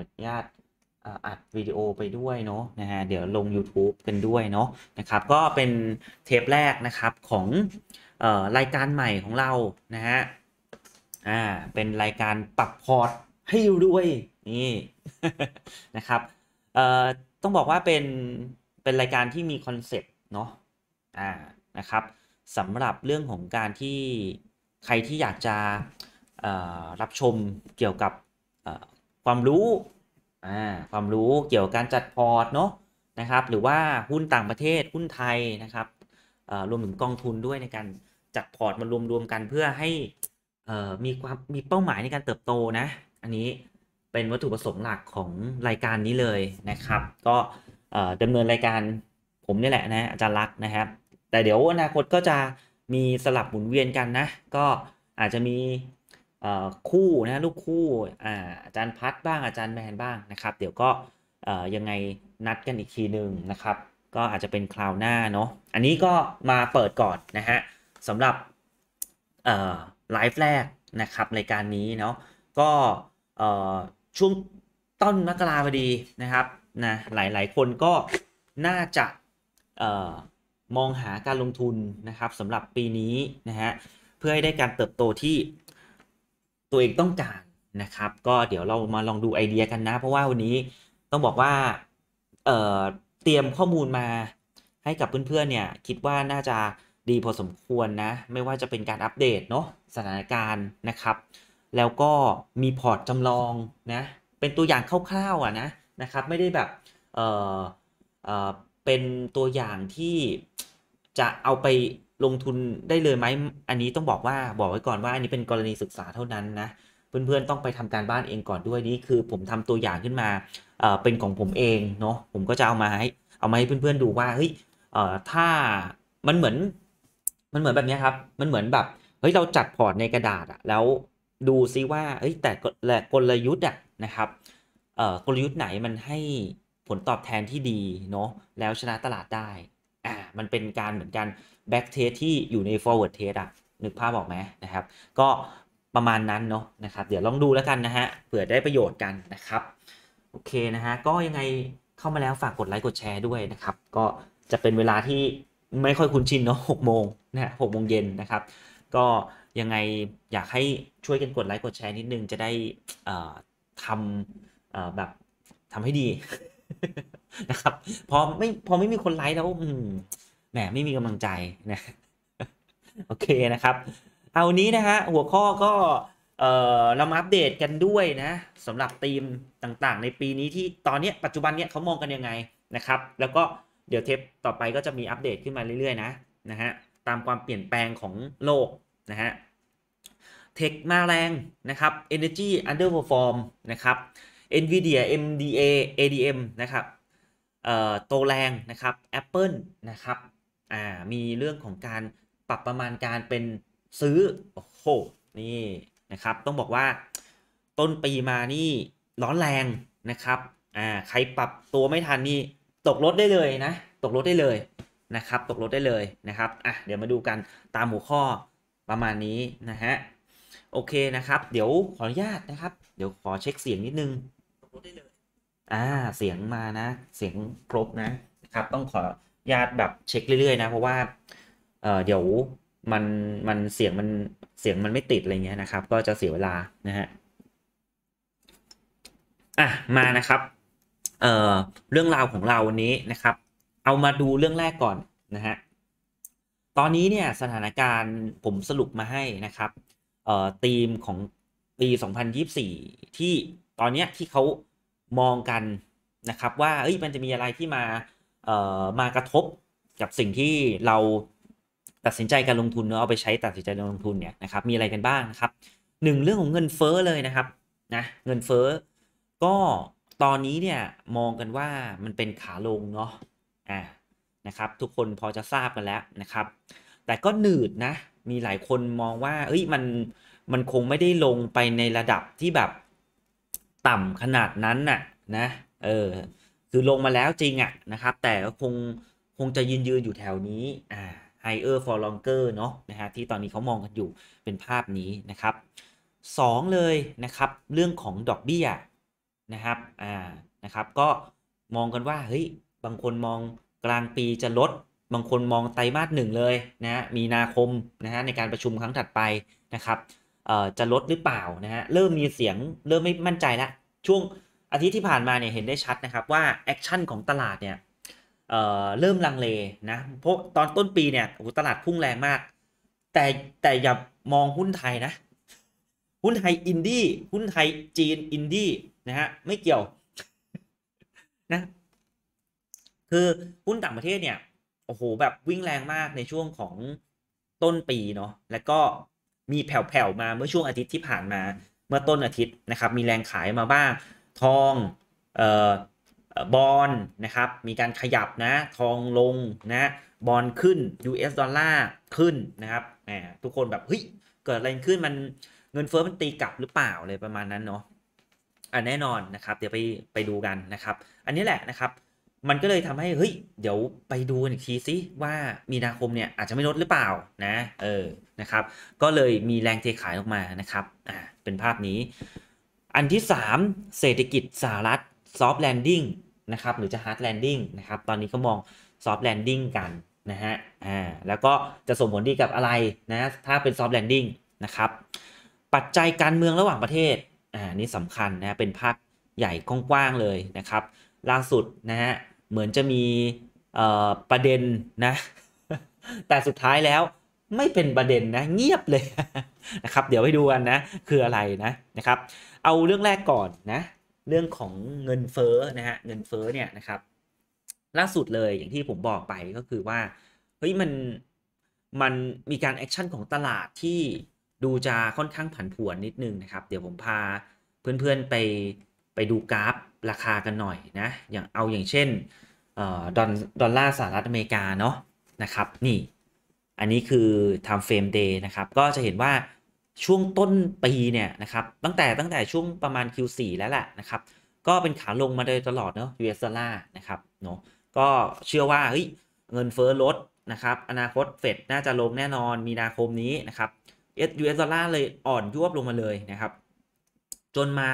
อนุญาตอัดวิดีโอไปด้วย เนาะนะฮะเดี๋ยวลง YouTube กันด้วยเนาะนะครับ ก็เป็นเทปแรก นะครับ ของออรายการใหม่ของเรา นะฮะอ่าเป็นรายการ ปรับ พอร์ตให้ ด้วยนี่นะครับ เอ่อ ต้องบอกว่า เป็นเป็นรายการที่มีคอนเซ็ปต์เนาะอ่านะครับสำหรับเรื่องของการที่ใครที่อยากจะรับชมเกี่ยวกับความรู้อ่าความรู้เกี่ยวกับการจัดพอร์ตเนาะนะครับ หรือว่าหุ้นต่างประเทศหุ้นไทยนะครับรวมถึงกองทุนด้วยในการจัดพอร์ตมารวมรวมกันเพื่อให้มีความมีเป้าหมายในการเติบโตนะ อันนี้เป็นวัตถุประสงค์หลักของรายการนี้เลยนะครับ ก็ดำเนินรายการผมนี่แหละนะอาจารย์รักนะครับ แต่เดี๋ยวอนาคตก็จะมีสลับหมุนเวียนกันนะก็อาจจะมีคู่ นะ ลูกคู่อาจารย์พัดบ้างอาจารย์แมนบ้างนะครับ เดี๋ยวก็ยังไงนัดกันอีกทีหนึ่งนะครับ ก็อาจจะเป็นคราวหน้าเนาะอันนี้ก็มาเปิดก่อนนะฮะสำหรับไลฟ์แรกนะครับรายการนี้เนาะก็ช่วงต้นมกราพอดีนะครับนะหลายๆ คนก็น่าจะมองหาการลงทุนนะครับสำหรับปีนี้ นะฮะเพื่อให้ได้การเติบโตที่ตัวเองต้องการนะครับก็เดี๋ยวเรามาลองดูไอเดียกันนะ เพราะว่าวันนี้ต้องบอกว่าเเตรียมข้อมูลมาให้กับเพื่อนๆเนี่ยคิดว่าน่าจะดีพอสมควรนะไม่ว่าจะเป็นการอัปเดต เนาะสถานการณ์นะครับแล้วก็มีพอร์ตจำลองนะเป็นตัวอย่างคร่าวๆอ่ะนะนะครับไม่ได้แบบเออเออเป็นตัวอย่างที่จะเอาไปลงทุนได้เลยไหม อันนี้ต้องบอกว่าบอกไว้ก่อนว่าอันนี้เป็นกรณีศึกษาเท่านั้นนะ เพื่อนๆต้องไปทำการบ้านเองก่อนด้วยนี่คือผมทำตัวอย่างขึ้นมาเเป็นของผมเองเนาะผมก็จะเอามาให้เอามาให้เพื่อนๆดูว่าเฮ้ยถ้ามันเหมือนมันเหมือนแบบนี้ครับมันเหมือนแบบเฮ้ยเราจัดพอร์ตในกระดาษอะแล้วดูซิว่าเฮ้ยแต่แต่กลยุทธ์อะนะครับกลยุทธ์ไหนมันให้ผลตอบแทนที่ดีเนาะแล้วชนะตลาดได้อ่ามันเป็นการเหมือนกัน back test ที่อยู่ใน forward test อะนึกภาพ ออกไหมนะครับก็ประมาณนั้นเนาะนะครับ เดี๋ยวลองดูแล้วกันนะฮะเผื่อได้ประโยชน์กันนะครับ โอเค นะฮะก็ยังไงเข้ามาแล้วฝากกดไลค์กดแชร์ด้วยนะครับ ก็จะเป็นเวลาที่ไม่ค่อยคุ้นชินเนาะหกโมงนะหกโมงเย็นนะครับ ก็ยังไงอยากให้ช่วยกันกดไลค์กดแชร์นิดนึง จะได้ทำแบบทำให้ดีนะครับพอไม่พอไม่มีคนไลค์แล้วแหมไม่มีกำลังใจนะ โอเคนะครับ เอานี้นะฮะหัวข้อก็เออเรามาอัปเดตกันด้วยนะสำหรับธีมต่างๆ ในปีนี้ที่ตอนนี้ปัจจุบันเนี่ยเขามองกันยังไงนะครับ แล้วก็เดี๋ยวเทปต่อไปก็จะมีอัปเดตขึ้นมาเรื่อยๆนะนะฮะตามความเปลี่ยนแปลงของโลกนะฮะเทคมาแรงนะครับ Energy Underperform นะครับ NVIDIA MDA ADM นะครับเอ่อโตแรงนะครับ Apple นะครับ่ามีเรื่องของการปรับประมาณการเป็นซื้อโอ้โหนี่ นะครับ ต้องบอกว่า ต้นปีมานี่ ร้อนแรงนะครับอ่าใครปรับตัวไม่ทันนี่ ตกรถได้เลยนะตกรถได้เลยนะครับ ตกรถได้เลยนะครับอ่ะเดี๋ยวมาดูกันตามหัวข้อประมาณนี้นะฮะโอเคนะครับ เดี๋ยวขออนุญาตนะครับ เดี๋ยวขอเช็คเสียงนิดนึงตกรถได้เลยอ่าเสียงมานะ เสียงครบนะครับ ต้องขอญาติแบบเช็คเรื่อยๆนะ เพราะว่าเเดี๋ยวมันมันเสียงมันเสียงมันไม่ติด อะไรเงี้ยนะครับก็จะเสียเวลานะฮะอ่ะ มานะครับเเรื่องราวของเราวันนี้นะครับ เอามาดูเรื่องแรกก่อนนะฮะ ตอนนี้เนี่ยสถานการณ์ผมสรุปมาให้นะครับเออทีมของปี2024 ที่ตอนเนี้ยที่เขามองกันนะครับ ว่าเอ้ยมันจะมีอะไรที่มามากระทบกับสิ่งที่เราตัดสินใจการลงทุนเนอะเอาไปใช้ตัดสินใจการลงทุนเนี่ยนะครับมีอะไรกันบ้างนะครับหนึ่งเรื่องของเงินเฟ้อเลยนะครับนะเงินเฟ้อก็ตอนนี้เนี่ยมองกันว่ามันเป็นขาลงเนาะอ่านะครับทุกคนพอจะทราบกันแล้วนะครับ แต่ก็หนืดนะมีหลายคนมองว่า เอ้ยมันมันคงไม่ได้ลงไปในระดับที่แบบต่ำขนาดนั้นน่ะนะเออคือ ลงมาแล้ว จริงอะนะ ครับ แต่ก็คง คงจะยืนยืนอยู่แถวนี้อ่า higher for longer เนาะนะฮะที่ตอนนี้เขามองกันอยู่เป็นภาพนี้ นะ ครับ2เลย นะ ครับ เรื่องของดอกเบี้ยนะ ครับอ่านะครับก็มองกันว่าเฮ้ยบางคนมองกลางปีจะลด บางคนมองไตรมาสหนึ่งเลยนะมีนาคมนะฮะในการประชุมครั้งถัดไปนะ ครับเอ่อจะลดหรือเปล่านะฮะเริ่มมีเสียงเริ่มไม่มั่นใจแล้วช่วงอาทิตย์ที่ผ่านมาเนี่ยเห็นได้ชัดนะครับว่าแอคชั่นของตลาดเนี่ยเเริ่มลังเลนะเพราะตอนต้นปีเนี่ยโอ้ตลาดพุ่งแรงมาก แต่แต่อย่ามองหุ้นไทยนะ หุ้นไทยอินดี้หุ้นไทยจีนอินดี้นะฮะไม่เกี่ยวนะคือหุ้นต่างประเทศเนี่ยโอ้โหแบบวิ่งแรงมากในช่วงของต้นปีเนาะแล้วก็มีแผ่วๆมาเมื่อช่วงอาทิตย์ที่ผ่านมาเมื่อต้นอาทิตย์นะครับมีแรงขายมาบ้างทอง เอ่อ บอลนะครับ มีการขยับนะ ทองลงนะ บอลขึ้น US ดอลลาร์ขึ้นนะครับทุกคนแบบ เฮ้ย เกิดอะไรขึ้น มันเงินเฟ้อมันตีกลับหรือเปล่าเลยประมาณนั้นเนาะ อ่ะแน่นอนนะครับ เดี๋ยวไป ไปดูกันนะครับ อันนี้แหละนะครับ มันก็เลยทำให้ เฮ้ยเดี๋ยวไปดูอีกทีซิว่ามีนาคมเนี่ย อาจจะไม่ลดหรือเปล่านะ เออ นะครับ ก็เลยมีแรงเทขายออกมา นะครับ อ่า เป็นภาพนี้อันที่ 3 เศรษฐกิจสหรัฐซอฟต์แลนดิ้งนะครับหรือจะฮาร์ดแลนดิ้งนะครับตอนนี้ก็มองซอฟต์แลนดิ้งกันนะฮะอ่าแล้วก็จะส่งผลดีกับอะไรนะถ้าเป็นซอฟต์แลนดิ้งนะครับปัจจัยการเมืองระหว่างประเทศอ่านี่สำคัญนะเป็นภาคใหญ่กว้างๆเลยนะครับ ล่าสุดนะฮะเหมือนจะมีประเด็นนะแต่สุดท้ายแล้วไม่เป็นประเด็นนะเงียบเลยนะครับเดี๋ยวไปดูกันนะคืออะไรนะนะครับ เอาเรื่องแรกก่อนนะ เรื่องของเงินเฟ้อนะฮะเงินเฟ้อเนี่ยนะครับล่าสุดเลยอย่างที่ผมบอกไปก็คือว่าเฮ้ยมันมันมีการแอคชั่นของตลาดที่ดูจะค่อนข้างผันผวนนิดนึงนะครับเดี๋ยวผมพาเพื่อนๆไปไปดูกราฟราคากันหน่อยนะอย่างเอาอย่างเช่นดอลลาร์สหรัฐอเมริกาเนาะนะครับนี่อันนี้คือ time frame day นะครับ ก็จะเห็นว่าช่วงต้น ปี เนี่ย นะครับ ตั้งแต่ตั้งแต่ช่วงประมาณ Q4 แล้วแหละนะครับ ก็เป็นขา ลงมาโดยตลอด เนาะ US dollar นะครับเนาะ ก็เชื่อว่าเฮ้ยเงินเฟ้อลดนะครับ อนาคตเฟดน่าจะลง แน่นอน มีนาคมนี้ นะครับ US dollar เลยอ่อนยวบ ลงมาเลยนะครับ จนมา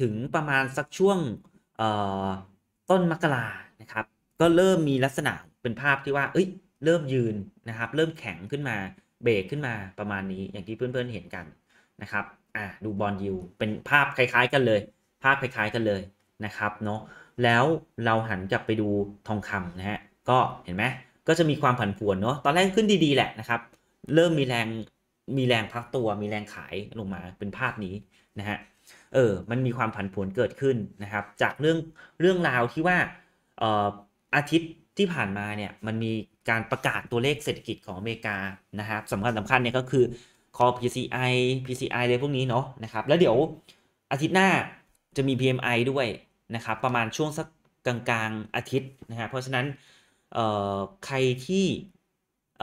ถึงประมาณสักช่วงต้นมกรานะครับ ก็เริ่มมีลักษณะเป็นภาพที่ว่าเอ้ยเริ่มยืนนะครับเริ่มแข็งขึ้นมาเบรกขึ้นมาประมาณนี้อย่างที่เพื่อนๆเห็นกันนะครับอ่าดูบอลยูเป็นภาพคล้าย ๆกันเลย ภาพคล้ายๆกันเลยนะครับเนาะแล้วเราหันกลับไปดูทองคำนะฮะก็เห็นไหมก็จะมีความผันผวนเนาะตอนแรกขึ้นดีๆแหละนะครับ เริ่มมีแรงมีแรงพักตัวมีแรงขายลงมาเป็นภาพนี้นะฮะเออมันมีความผันผวนเกิดขึ้นนะครับ จากเรื่องเรื่องราวที่ว่าอาทิตย์ที่ผ่านมาเนี่ยมันมีการประกาศตัวเลขเศรษฐกิจของอเมริกานะครับสำคัญสำคัญเนี่ยก็คือคอ PCI PCI เลยพวกนี้เนาะนะครับ แล้วเดี๋ยวอาทิตย์หน้าจะมี PMI ด้วยนะครับ ประมาณช่วงสักกลางกลางอาทิตย์นะฮะเพราะฉะนั้นใครที่เ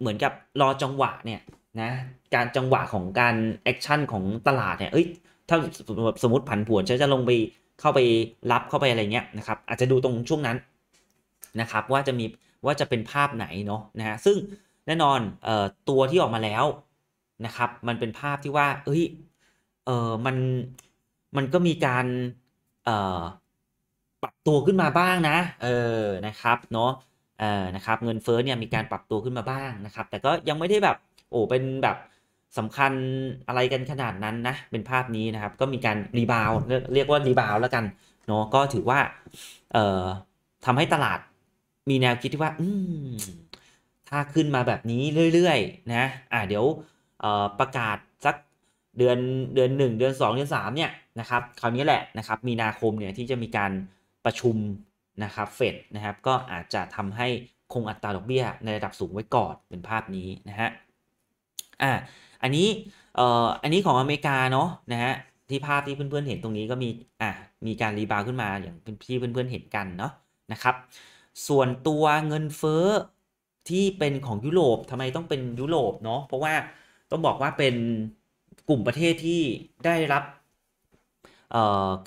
เหมือนกับรอจังหวะเนี่ยนะ การจังหวะของการแอคชั่นของตลาดเนี่ย เอ้ยถ้าสมมติผันผวนจะจะลงไปเข้าไปรับเข้าไปอะไรเงี้ยนะครับอาจจะดูตรงช่วงนั้นนะครับ ว่าจะมีว่าจะเป็นภาพไหนเนาะนะฮะซึ่งแน่นอนเอ่อตัวที่ออกมาแล้วนะครับ มันเป็นภาพที่ว่า เอ้ยเออมัน มันก็มีการเอ่อปรับตัวขึ้นมาบ้างนะ เออนะ ครับเนาะเออนะครับ เงินเฟ้อเนี่ยมีการปรับตัวขึ้นมาบ้างนะครับ แต่ก็ยังไม่ได้แบบโอ้เป็นแบบสำคัญอะไรกันขนาดนั้นนะ เป็นภาพนี้นะครับ ก็มีการรีบาวเรียกว่ารีบาวแล้วกันเนาะก็ถือว่าเอ่อทำให้ตลาดมีแนวคิดที่ว่าอืถ้าขึ้นมาแบบนี้เรื่อยๆนะอ่าเดี๋ยวประกาศสัก เดือนเดือน 1 เดือน2เดือน3เนี่ยนะครับคราวนี้แหละนะครับมีนาคมเนี่ยที่จะมีการประชุมนะครับเฟดนะครับก็อาจจะทำให้คงอัตราดอกเบี้ยในระดับสูงไว้ก่อนเป็นภาพนี้นะฮะอ่าอันนี้เอ่ออันนี้ของอเมริกาเนาะนะฮะที่ภาพที่เพื่อน ๆเห็นตรงนี้ก็มีอ่ามีการรีบาวขึ้นมาอย่างที่เพื่อนๆเห็นกันเนาะนะครับส่วนตัวเงินเฟ้อที่เป็นของยุโรปทำไมต้องเป็นยุโรปเนาะเพราะว่าต้องบอกว่าเป็นกลุ่มประเทศที่ได้รับ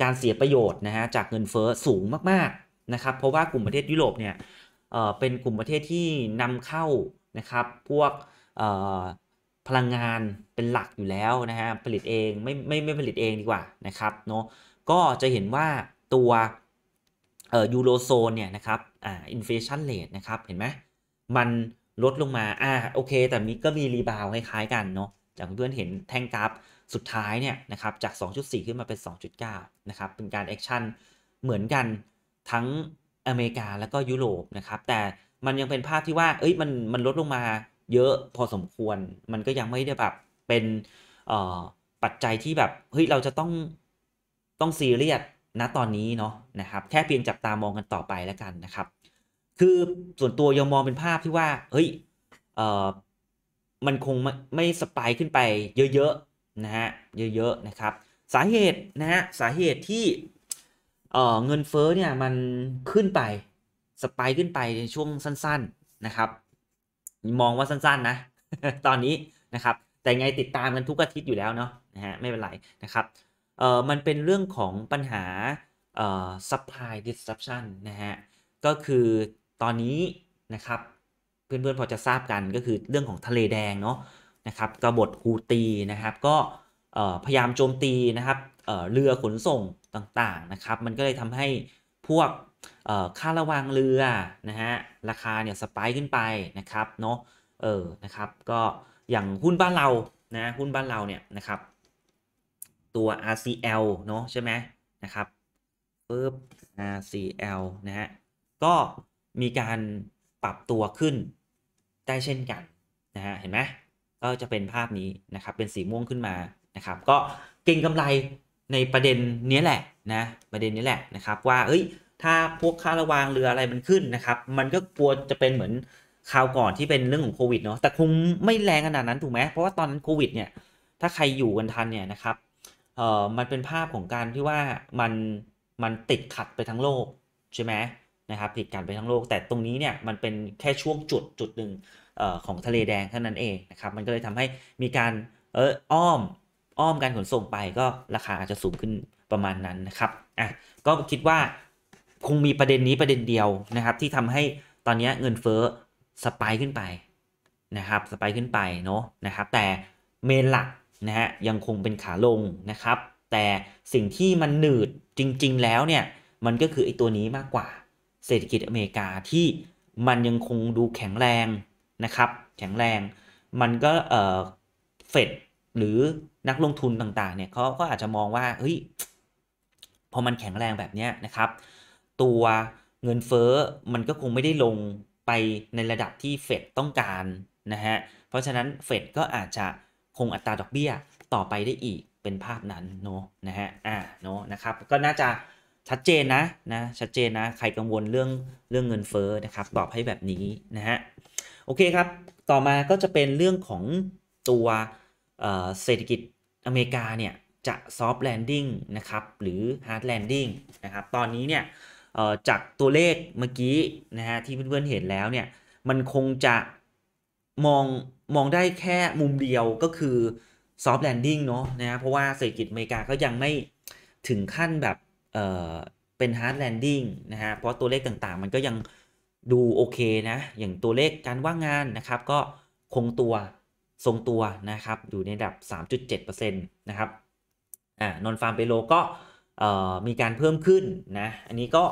การเสียประโยชน์นะฮะจากเงินเฟ้อสูงมาก ๆนะครับ เพราะว่ากลุ่มประเทศยุโรปเนี่ยเป็นกลุ่มประเทศที่นำเข้านะครับ พวกพลังงานเป็นหลักอยู่แล้วนะฮะผลิตเองไม่ไม่ไม่ผลิตเองดีกว่านะครับเนาะก็จะเห็นว่าตัวยูโรโซนเนี่ยนะครับอ่าอินฟลชันเรทนะครับ เห็นไหมมันลดลงมา อ่าโอเค แต่มีก็มีรีบาวคล้ายๆกันเนาะจากเพื่อนเห็นแท่งกราฟสุดท้ายเนี่ยนะครับ จาก 2.4 ขึ้นมาเป็น 2.9 นะครับ เป็นการแอคชั่นเหมือนกันทั้งอเมริกาแล้วก็ยุโรปนะครับ แต่มันยังเป็นภาพที่ว่า เอ้ยมันมันลดลงมาเยอะพอสมควร มันก็ยังไม่ได้แบบ เป็นปัจจัยที่แบบเฮ้ยเราจะต้องต้องซีเรียสนะตอนนี้เนาะนะครับแค่เพียงจับตามองกันต่อไปแล้วกันนะครับคือส่วนตัวยังมองเป็นภาพที่ว่าเฮ้ยเออมันคงไม่ไม่สปายขึ้นไปเยอะๆนะฮะเยอะๆนะครับสาเหตุนะฮะสาเหตุที่เออเงินเฟ้อเนี่ยมันขึ้นไปสปายขึ้นไปในช่วงสั้นๆนะครับมองว่าสั้นๆนะตอนนี้นะครับ แต่ไงติดตามกันทุกอาทิตย์อยู่แล้วเนาะนะฮะไม่เป็นไรนะครับเออมันเป็นเรื่องของปัญหาเอ่อ supply disruption นะฮะก็คือตอนนี้นะครับเพื่อนๆพอจะทราบกันก็คือเรื่องของทะเลแดงเนาะนะครับกบฏฮูตีนะครับ ก็พยายามโจมตีนะครับเรือขนส่งต่าง ๆ นะครับ มันก็เลยทำให้พวกค่าระวางเรือนะฮะราคาเนี่ยสปายขึ้นไปนะครับเนาะเออนะครับ ก็อย่างหุ้นบ้านเรา นะหุ้นบ้านเราเนี่ยนะครับตัว RCL เนาะใช่ไหมนะครับปึ๊บ RCL นะฮะก็มีการปรับตัวขึ้นได้เช่นกันนะฮะเห็นไหมก็จะเป็นภาพนี้นะครับเป็นสีม่วงขึ้นมานะครับ ก็เก่งกำไรในประเด็นนี้แหละนะประเด็นนี้แหละนะครับ ว่าเอ้ย ถ้าพวกค่าระวางเรืออะไรมันขึ้นนะครับมันก็กลัวจะเป็นเหมือนคราวก่อนที่เป็นเรื่องของโควิดเนาะแต่คงไม่แรงขนาดนั้นถูกไหมเพราะว่าตอนนั้นโควิดเนี่ยถ้าใครอยู่กันทันเนี่ยนะครับเอ่อมันเป็นภาพของการที่ว่ามันมันติดขัดไปทั้งโลกใช่ไหมนะครับติดกันไปทั้งโลกแต่ตรงนี้เนี่ยมันเป็นแค่ช่วงจุดจุดหนึ่งออของทะเลแดงเท่านั้นเองนะครับมันก็เลยทำให้มีการเอออ้อมอ้อมการขนส่งไป ก็ราคาอาจจะสูงขึ้นประมาณนั้นนะครับอ่ะก็คิดว่าคงมีประเด็นนี้ประเด็นเดียวนะครับ ที่ทำให้ตอนนี้เงินเฟ้อสไปายขึ้นไปนะครับสไปายขึ้นไปเนาะนะครับแต่เมนหลักนะฮะยังคงเป็นขาลงนะครับ แต่สิ่งที่มันหนืดจริงๆ แล้วเนี่ยมันก็คือไอ้ตัวนี้มากกว่าเศรษฐกิจอเมริกาที่มันยังคงดูแข็งแรงนะครับ แข็งแรง มันก็เออเฟดหรือนักลงทุนต่างๆเนี่ยเขาก็อาจจะมองว่าเฮ้ยพอมันแข็งแรงแบบนี้นะครับตัวเงินเฟ้อมันก็คงไม่ได้ลงไปในระดับที่เฟดต้องการนะฮะเพราะฉะนั้นเฟดก็อาจจะคงอัตราดอกเบี้ยต่อไปได้อีกเป็นภาพนั้นเนาะนะฮะอ่าเนาะนะครับก็น่าจะชัดเจนนะนะชัดเจนนะใครกังวลเรื่องเรื่องเงินเฟ้อนะครับตอบให้แบบนี้นะฮะโอเคครับต่อมาก็จะเป็นเรื่องของตัวเศรษฐกิจอเมริกาเนี่ยจะซอฟต์แลนดิ้งนะครับหรือฮาร์ดแลนดิ้งนะครับตอนนี้เนี่ยจากตัวเลขเมื่อกี้นะฮะที่เพื่อนๆเห็นแล้วเนี่ยมันคงจะมองมองได้แค่มุมเดียวก็คือซอฟต์แลนดิ้งเนาะนะเพราะว่าเศรษฐกิจอเมริกาก็ยังไม่ถึงขั้นแบบเอ่อเป็น hard landing นะฮะ เพราะตัวเลขต่างๆ มันก็ยังดูโอเคนะ อย่างตัวเลขการว่างงานนะครับ ก็คงตัวทรงตัวนะครับ อยู่ในระดับ 3.7%นะครับอ่านอนฟาร์มเปโลก็มีการเพิ่มขึ้นนะ อันนี้ก็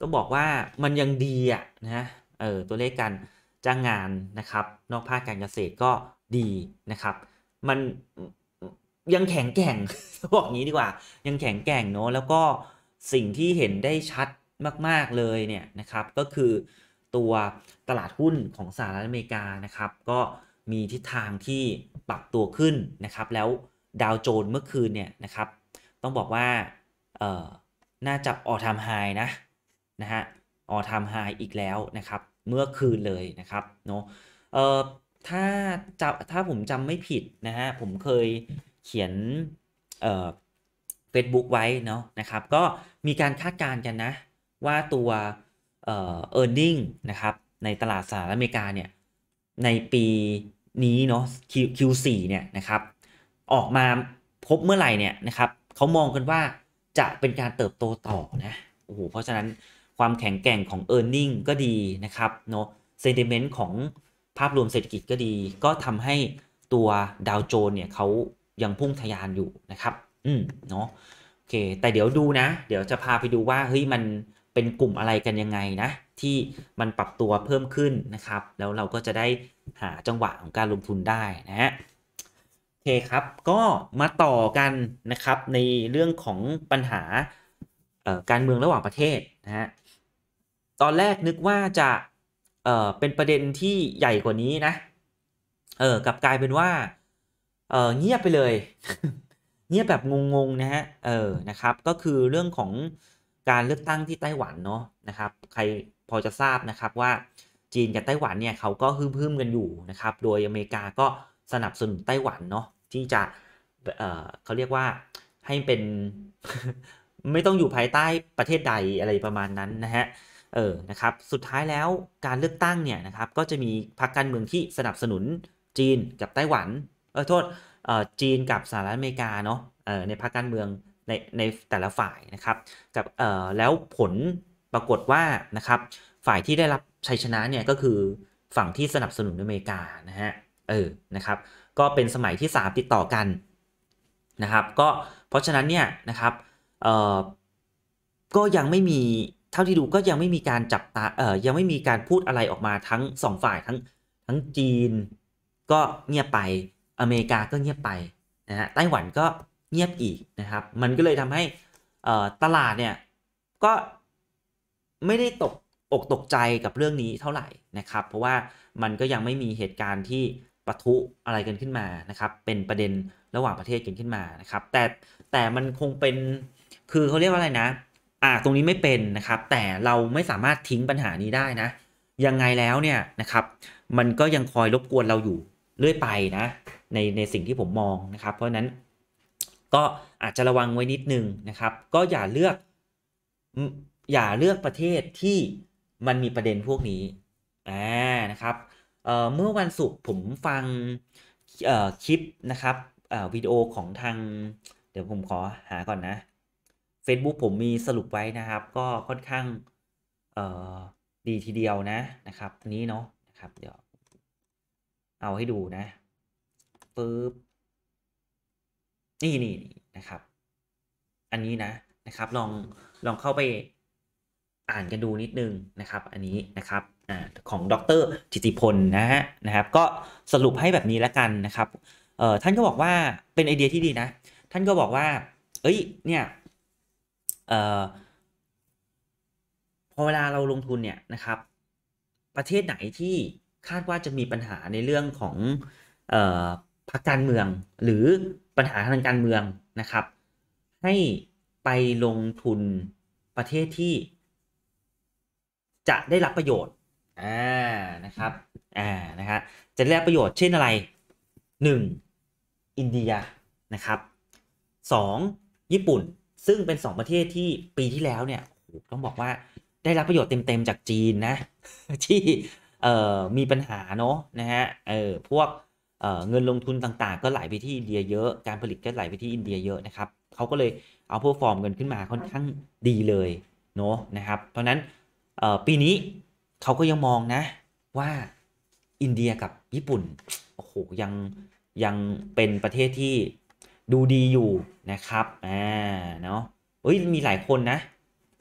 ต้องบอกว่ามันยังดีอ่ะนะเออตัวเลขการจ้างงานนะครับ นอกภาคการเกษตรก็ดีนะครับ มันยังแข็งแกร่ง บอกงี้ดีกว่า ยังแข็งแกร่งเนาะแล้วก็สิ่งที่เห็นได้ชัดมากๆเลยเนี่ยนะครับ ก็คือตัวตลาดหุ้นของสหรัฐอเมริกานะครับ ก็มีทิศทางที่ปรับตัวขึ้นนะครับแล้วดาวโจนส์เมื่อคืนเนี่ยนะครับ ต้องบอกว่า เอ่อน่าจะออทามไฮนะนะฮะออทามไฮอีกแล้วนะครับเมื่อคืนเลยนะครับ เนาะเอ่อถ้าจะถ้าผมจำไม่ผิดนะฮะผมเคยเขียน เอ่อ Facebook ไว้เนาะนะครับ ก็มีการคาดการณ์กันนะว่าตัวเออร์เน็ n นะครับ ในตลาดสหรัฐอเมริกาเนี่ยในปีนี้เนาะ Q4 เนี่ยนะครับ ออกมาพบเมื่อไหร่เนี่ยนะครับเขามองกันว่าจะเป็นการเติบโตต่อนะโอ้โหเพราะฉะนั้นความแข็งแกร่งของ e a r n i n g ก็ดีนะครับเนาะเซนติเมนต์ของภาพรวมเศรษฐกิจก็ดี ก็ทำให้ตัวดาวโจนเนี่ยเขายังพุ่งทะยานอยู่นะครับอืมเนาะโอเค แต่เดี๋ยวดูนะ เดี๋ยวจะพาไปดูว่าเฮ้ยมันเป็นกลุ่มอะไรกันยังไงนะ ที่มันปรับตัวเพิ่มขึ้นนะครับ แล้วเราก็จะได้หาจังหวะของการลงทุนได้นะฮะโอเคครับก็มาต่อกันนะครับในเรื่องของปัญหา การเมืองระหว่างประเทศนะฮะตอนแรกนึกว่าจะเออเป็นประเด็นที่ใหญ่กว่านี้นะ เออกลับกลายเป็นว่าเออเงียบไปเลยเนี่ยแบบงงๆนะฮะเออนะครับก็คือเรื่องของการเลือกตั้งที่ไต้หวันเนาะนะครับใครพอจะทราบนะครับว่าจีนกับไต้หวันเนี่ยเขาก็ฮึ่มๆกันอยู่นะครับโดยอเมริกาก็สนับสนุนไต้หวันเนาะที่จะเออเขาเรียกว่าให้เป็นไม่ต้องอยู่ภายใต้ประเทศใดอะไรประมาณนั้นนะฮะเออนะครับสุดท้ายแล้วการเลือกตั้งเนี่ยนะครับก็จะมีพรรคการเมืองที่สนับสนุนจีนกับไต้หวันเออโทษจีนกับสหรัฐอเมริกาเนาะในพรรคการเมือง ในในแต่ละฝ่ายนะครับกับแล้วผลปรากฏว่านะครับฝ่ายที่ได้รับชัยชนะเนี่ยก็คือฝั่งที่สนับสนุนอเมริกานะฮะเออนะครับก็เป็นสมัยที่ 3 ติดต่อกันนะครับก็เพราะฉะนั้นเนี่ยนะครับเอ่อก็ยังไม่มีเท่าที่ดูก็ยังไม่มีการจับตาเอ่อยังไม่มีการพูดอะไรออกมาทั้ง 2 ฝ่ายทั้งทั้งจีนก็เงียบไปอเมริกาก็เงียบไปนะฮะไต้หวันก็เงียบอีกนะครับ มันก็เลยทำให้ตลาดเนี่ยก็ไม่ได้ตกอกตกใจกับเรื่องนี้เท่าไหร่นะครับ เพราะว่ามันก็ยังไม่มีเหตุการณ์ที่ปะทุอะไรกันขึ้นมานะครับ เป็นประเด็นระหว่างประเทศกันขึ้นมานะครับ แต่แต่มันคงเป็นคือเขาเรียกว่าอะไรนะ อ่าตรงนี้ไม่เป็นนะครับ แต่เราไม่สามารถทิ้งปัญหานี้ได้นะยังไงแล้วเนี่ยนะครับ มันก็ยังคอยรบกวนเราอยู่เรื่อยไปนะใน ในสิ่งที่ผมมองนะครับ เพราะนั้นก็อาจจะระวังไว้นิดนึงนะครับ ก็อย่าเลือกอย่าเลือกประเทศที่มันมีประเด็นพวกนี้อ่านะครับเเมื่อวันศุกร์ผมฟังคลิปนะครับวิดีโอของทาง เดี๋ยวผมขอหาก่อนนะ Facebook ผมมีสรุปไว้นะครับ ก็ค่อนข้างดีทีเดียวนะนะครับนี้เนาะนะครับ เดี๋ยว เอาให้ดูนะึ๊บนี่นี่นะครับ อันนี้นะนะครับลองลองเข้าไปอ่านกันดูนิดนึงนะครับอันนี้นะครับอของดรจิติพลนะฮะนะครับ ก็สรุปให้แบบนี้แล้วกันนะครับเออท่านก็บอกว่าเป็นไอเดียที่ดีนะ ท่านก็บอกว่าเอ้ยเนี่ย เออพอเวลาเราลงทุนเนี่ยนะครับ ประเทศไหนที่คาดว่าจะมีปัญหาในเรื่องของเออพรรคการเมืองหรือปัญหาทางการเมืองนะครับ ให้ไปลงทุนประเทศที่ จะได้รับประโยชน์อ่านะครับอ่านะฮะจะได้รับประโยชน์เช่นอะไร 1. อินเดียนะครับ 2. ญี่ปุ่นซึ่งเป็น 2 ประเทศที่ปีที่แล้วเนี่ยต้องบอกว่าได้รับประโยชน์เต็ม ๆ จากจีนนะที่มีปัญหาเนาะนะฮะเออพวกเงินลงทุนต่างๆ ก็ไหลไปที่อินเดียเยอะ การผลิตก็ไหลไปที่อินเดียเยอะนะครับเขาก็เลยเอาเพวกฟอร์มเงินขึ้นมาค่อนข้างดีเลยเนาะนะครับเพราะนั้นปีนี้เขาก็ยังมองนะว่าอินเดียกับญี่ปุ่นโอ้โหยังยังเป็นประเทศที่ดูดีอยู่นะครับอ่าเนาะเฮ้ยมีหลายคนนะ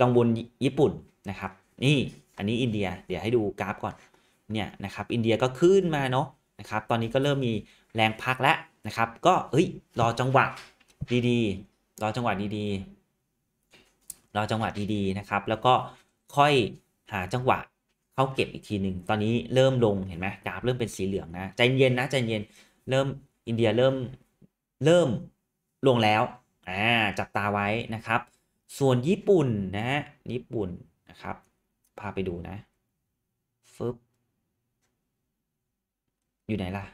กังวลญี่ปุ่นนะครับนี่อันนี้อินเดียเดี๋ยวให้ดูกราฟก่อนเนี่ยนะครับอินเดียก็ขึ้นมาเนาะนะครับ ตอนนี้ก็เริ่มมีแรงพักแล้วนะครับ ก็เอ้ย รอจังหวะดีๆ รอจังหวะดีๆ รอจังหวะดีๆ นะครับ แล้วก็ค่อยหาจังหวะเข้าเก็บอีกทีหนึ่ง ตอนนี้เริ่มลงเห็นไหมกราฟเริ่มเป็นสีเหลืองนะ ใจเย็นนะ ใจเย็น เริ่มอินเดียเริ่มเริ่มลงแล้ว อ่า จับตาไว้นะครับ ส่วนญี่ปุ่นนะญี่ปุ่นนะครับ พาไปดูนะ ฟึบอยู่ไหนล่ะ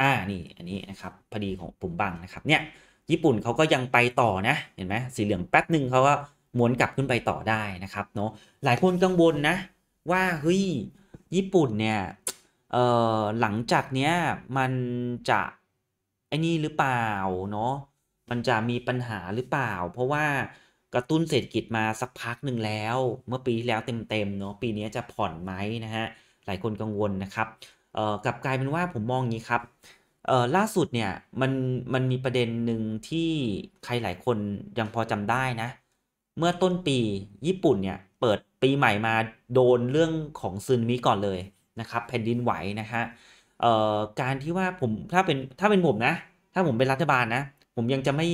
อ่านี่อันนี้นะครับพอดีของผมบังนะครับเนี่ยญี่ปุ่นเขาก็ยังไปต่อนะเห็นไหมสีเหลือง แป๊บหนึ่งเขาก็ม้วนกลับขึ้นไปต่อได้นะครับเนาะหลาย คนกังวลนะว่า เฮ้ย ญี่ปุ่นเนี่ยเอ่อหลังจากเนี้ยมันจะไอ้นี่หรือเปล่าเนาะมัน จะ มีปัญหาหรือเปล่า เพราะว่ากระตุ้นเศรษฐกิจมาสักพักหนึ่งแล้ว เมื่อปีที่แล้วเต็มๆเนาะปีนี้จะผ่อนไหมนะฮะหลายคนกังวลนะครับเอ่อกลับกลายเป็นว่าผมมองงี้ครับเอ่อล่าสุดเนี่ย มันมันมีประเด็นหนึ่งที่ใครหลายคนยังพอจำได้นะ เมื่อต้นปีญี่ปุ่นเนี่ยเปิดปีใหม่มาโดนเรื่องของซึนามิก่อนเลยนะครับ แผ่นดินไหวนะฮะ เอ่อการที่ว่าผมถ้าเป็นถ้าเป็นผมนะ ถ้าผมเป็นรัฐบาลนะ ผมยังจะไม่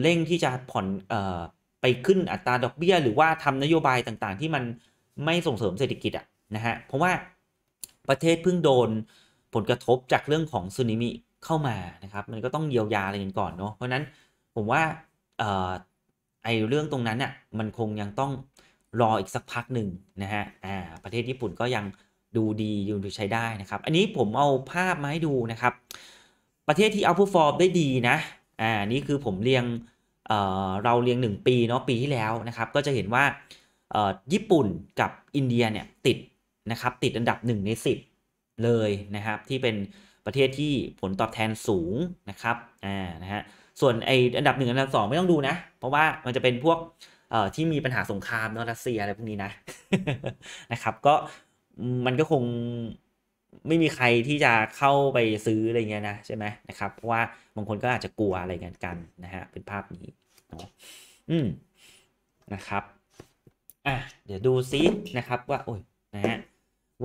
เร่งที่จะผ่อนเอ่อไปขึ้นอัตราดอก เบี้ยหรือว่าทำนโยบายต่างๆ ที่มันไม่ส่งเสริมเศรษฐกิจอะนะฮะเพราะว่าประเทศเพิ่งโดนผลกระทบจากเรื่องของสึนามิ เข้ามา นะครับ มันก็ต้องเยียวยาอะไรกัน ก่อนเนาะเพราะนั้นผมว่าไอเรื่องตรงนั้นน่ะมันคงยังต้องรออีกสักพักหนึ่งนะฮะอ่าประเทศญี่ปุ่นก็ยังดูดีอยู่ใช้ได้นะครับ อันนี้ผมเอาภาพมาให้ดูนะครับประเทศที่เอาผู้ฟอร์มได้ดีนะอ่านี่คือผมเรียงเราเรียง 1 ปีเนาะปีที่แล้วนะครับก็จะเห็นว่าญี่ปุ่นกับอินเดียเนี่ยติดนะครับติดอันดับ 1 ใน 10 เลยนะครับ ที่เป็นประเทศที่ผลตอบแทนสูงนะครับอ่านะฮะส่วนไออันดับ 1 อันดับ 2 ไม่ต้องดูนะ เพราะว่ามันจะเป็นพวกที่มีปัญหาสงครามเนาะรัสเซียอะไรพวกนี้นะนะครับก็มันก็คงไม่มีใครที่จะเข้าไปซื้ออะไรเงี้ยนะ ใช่ไหมนะครับเพราะว่าบางคนก็อาจจะกลัวอะไรเงี้ยกันนะฮะเป็นภาพนี้เนาะอืมนะครับอ่ะ เดี๋ยวดูซินะครับว่าโอ้ยนะฮะ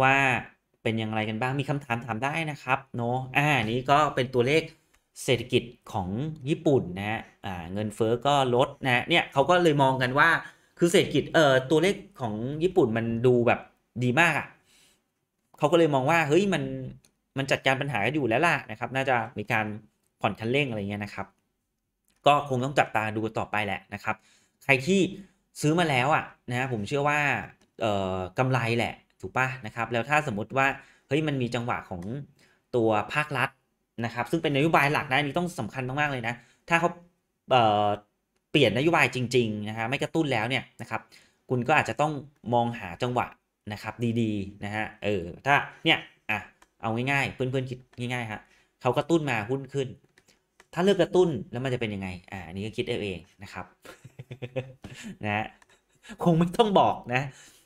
ว่าเป็นอย่างไรกันบ้างมีคำถามถามได้นะครับเนาะอ่านี้ก็เป็นตัวเลขเศรษฐกิจของญี่ปุ่นนะฮะอ่าเงินเฟอ้อก็ลดนะเนี่ยเขาก็เลยมองกันว่าคือเศรษฐกิจเอ่อตัวเลขของญี่ปุ่นมันดูแบบดีมากอะเขาก็เลยมองว่าเฮ้ยมันมันจัดการปัญหาอยู่แล้วล่ะนะครับ น่าจะมีการผ่อนคันเร่งอะไรเงี้ยนะครับ ก็คงต้องจับตาดูต่อไปแหละนะครับ ใครที่ซื้อมาแล้วอ่ะนะผมเชื่อว่าเอ่อกำไรแหละถูกป่ะนะครับแล้วถ้าสมมติว่าเฮ้ยมันมีจังหวะของตัวภาครัฐนะครับ ซึ่งเป็นนโยบายหลักนะนี้ต้องสำคัญมากๆเลยนะ ถ้าเขาเเปลี่ยนนโยบายจริงๆนะฮะไม่กระตุ้นแล้วเนี่ยนะครับ คุณก็อาจจะต้องมองหาจังหวะนะครับ ดี ๆ นะฮะเออถ้าเนี่ย อ่ะเอาง่ายๆเพื่อนๆคิดง่ายๆฮะเขากระตุ้นมาหุ้นขึ้น ถ้าเลือกกระตุ้นแล้วมันจะเป็นยังไง อ่า นี่ก็คิดเอเองนะครับ นะ คงไม่ต้องบอกนะ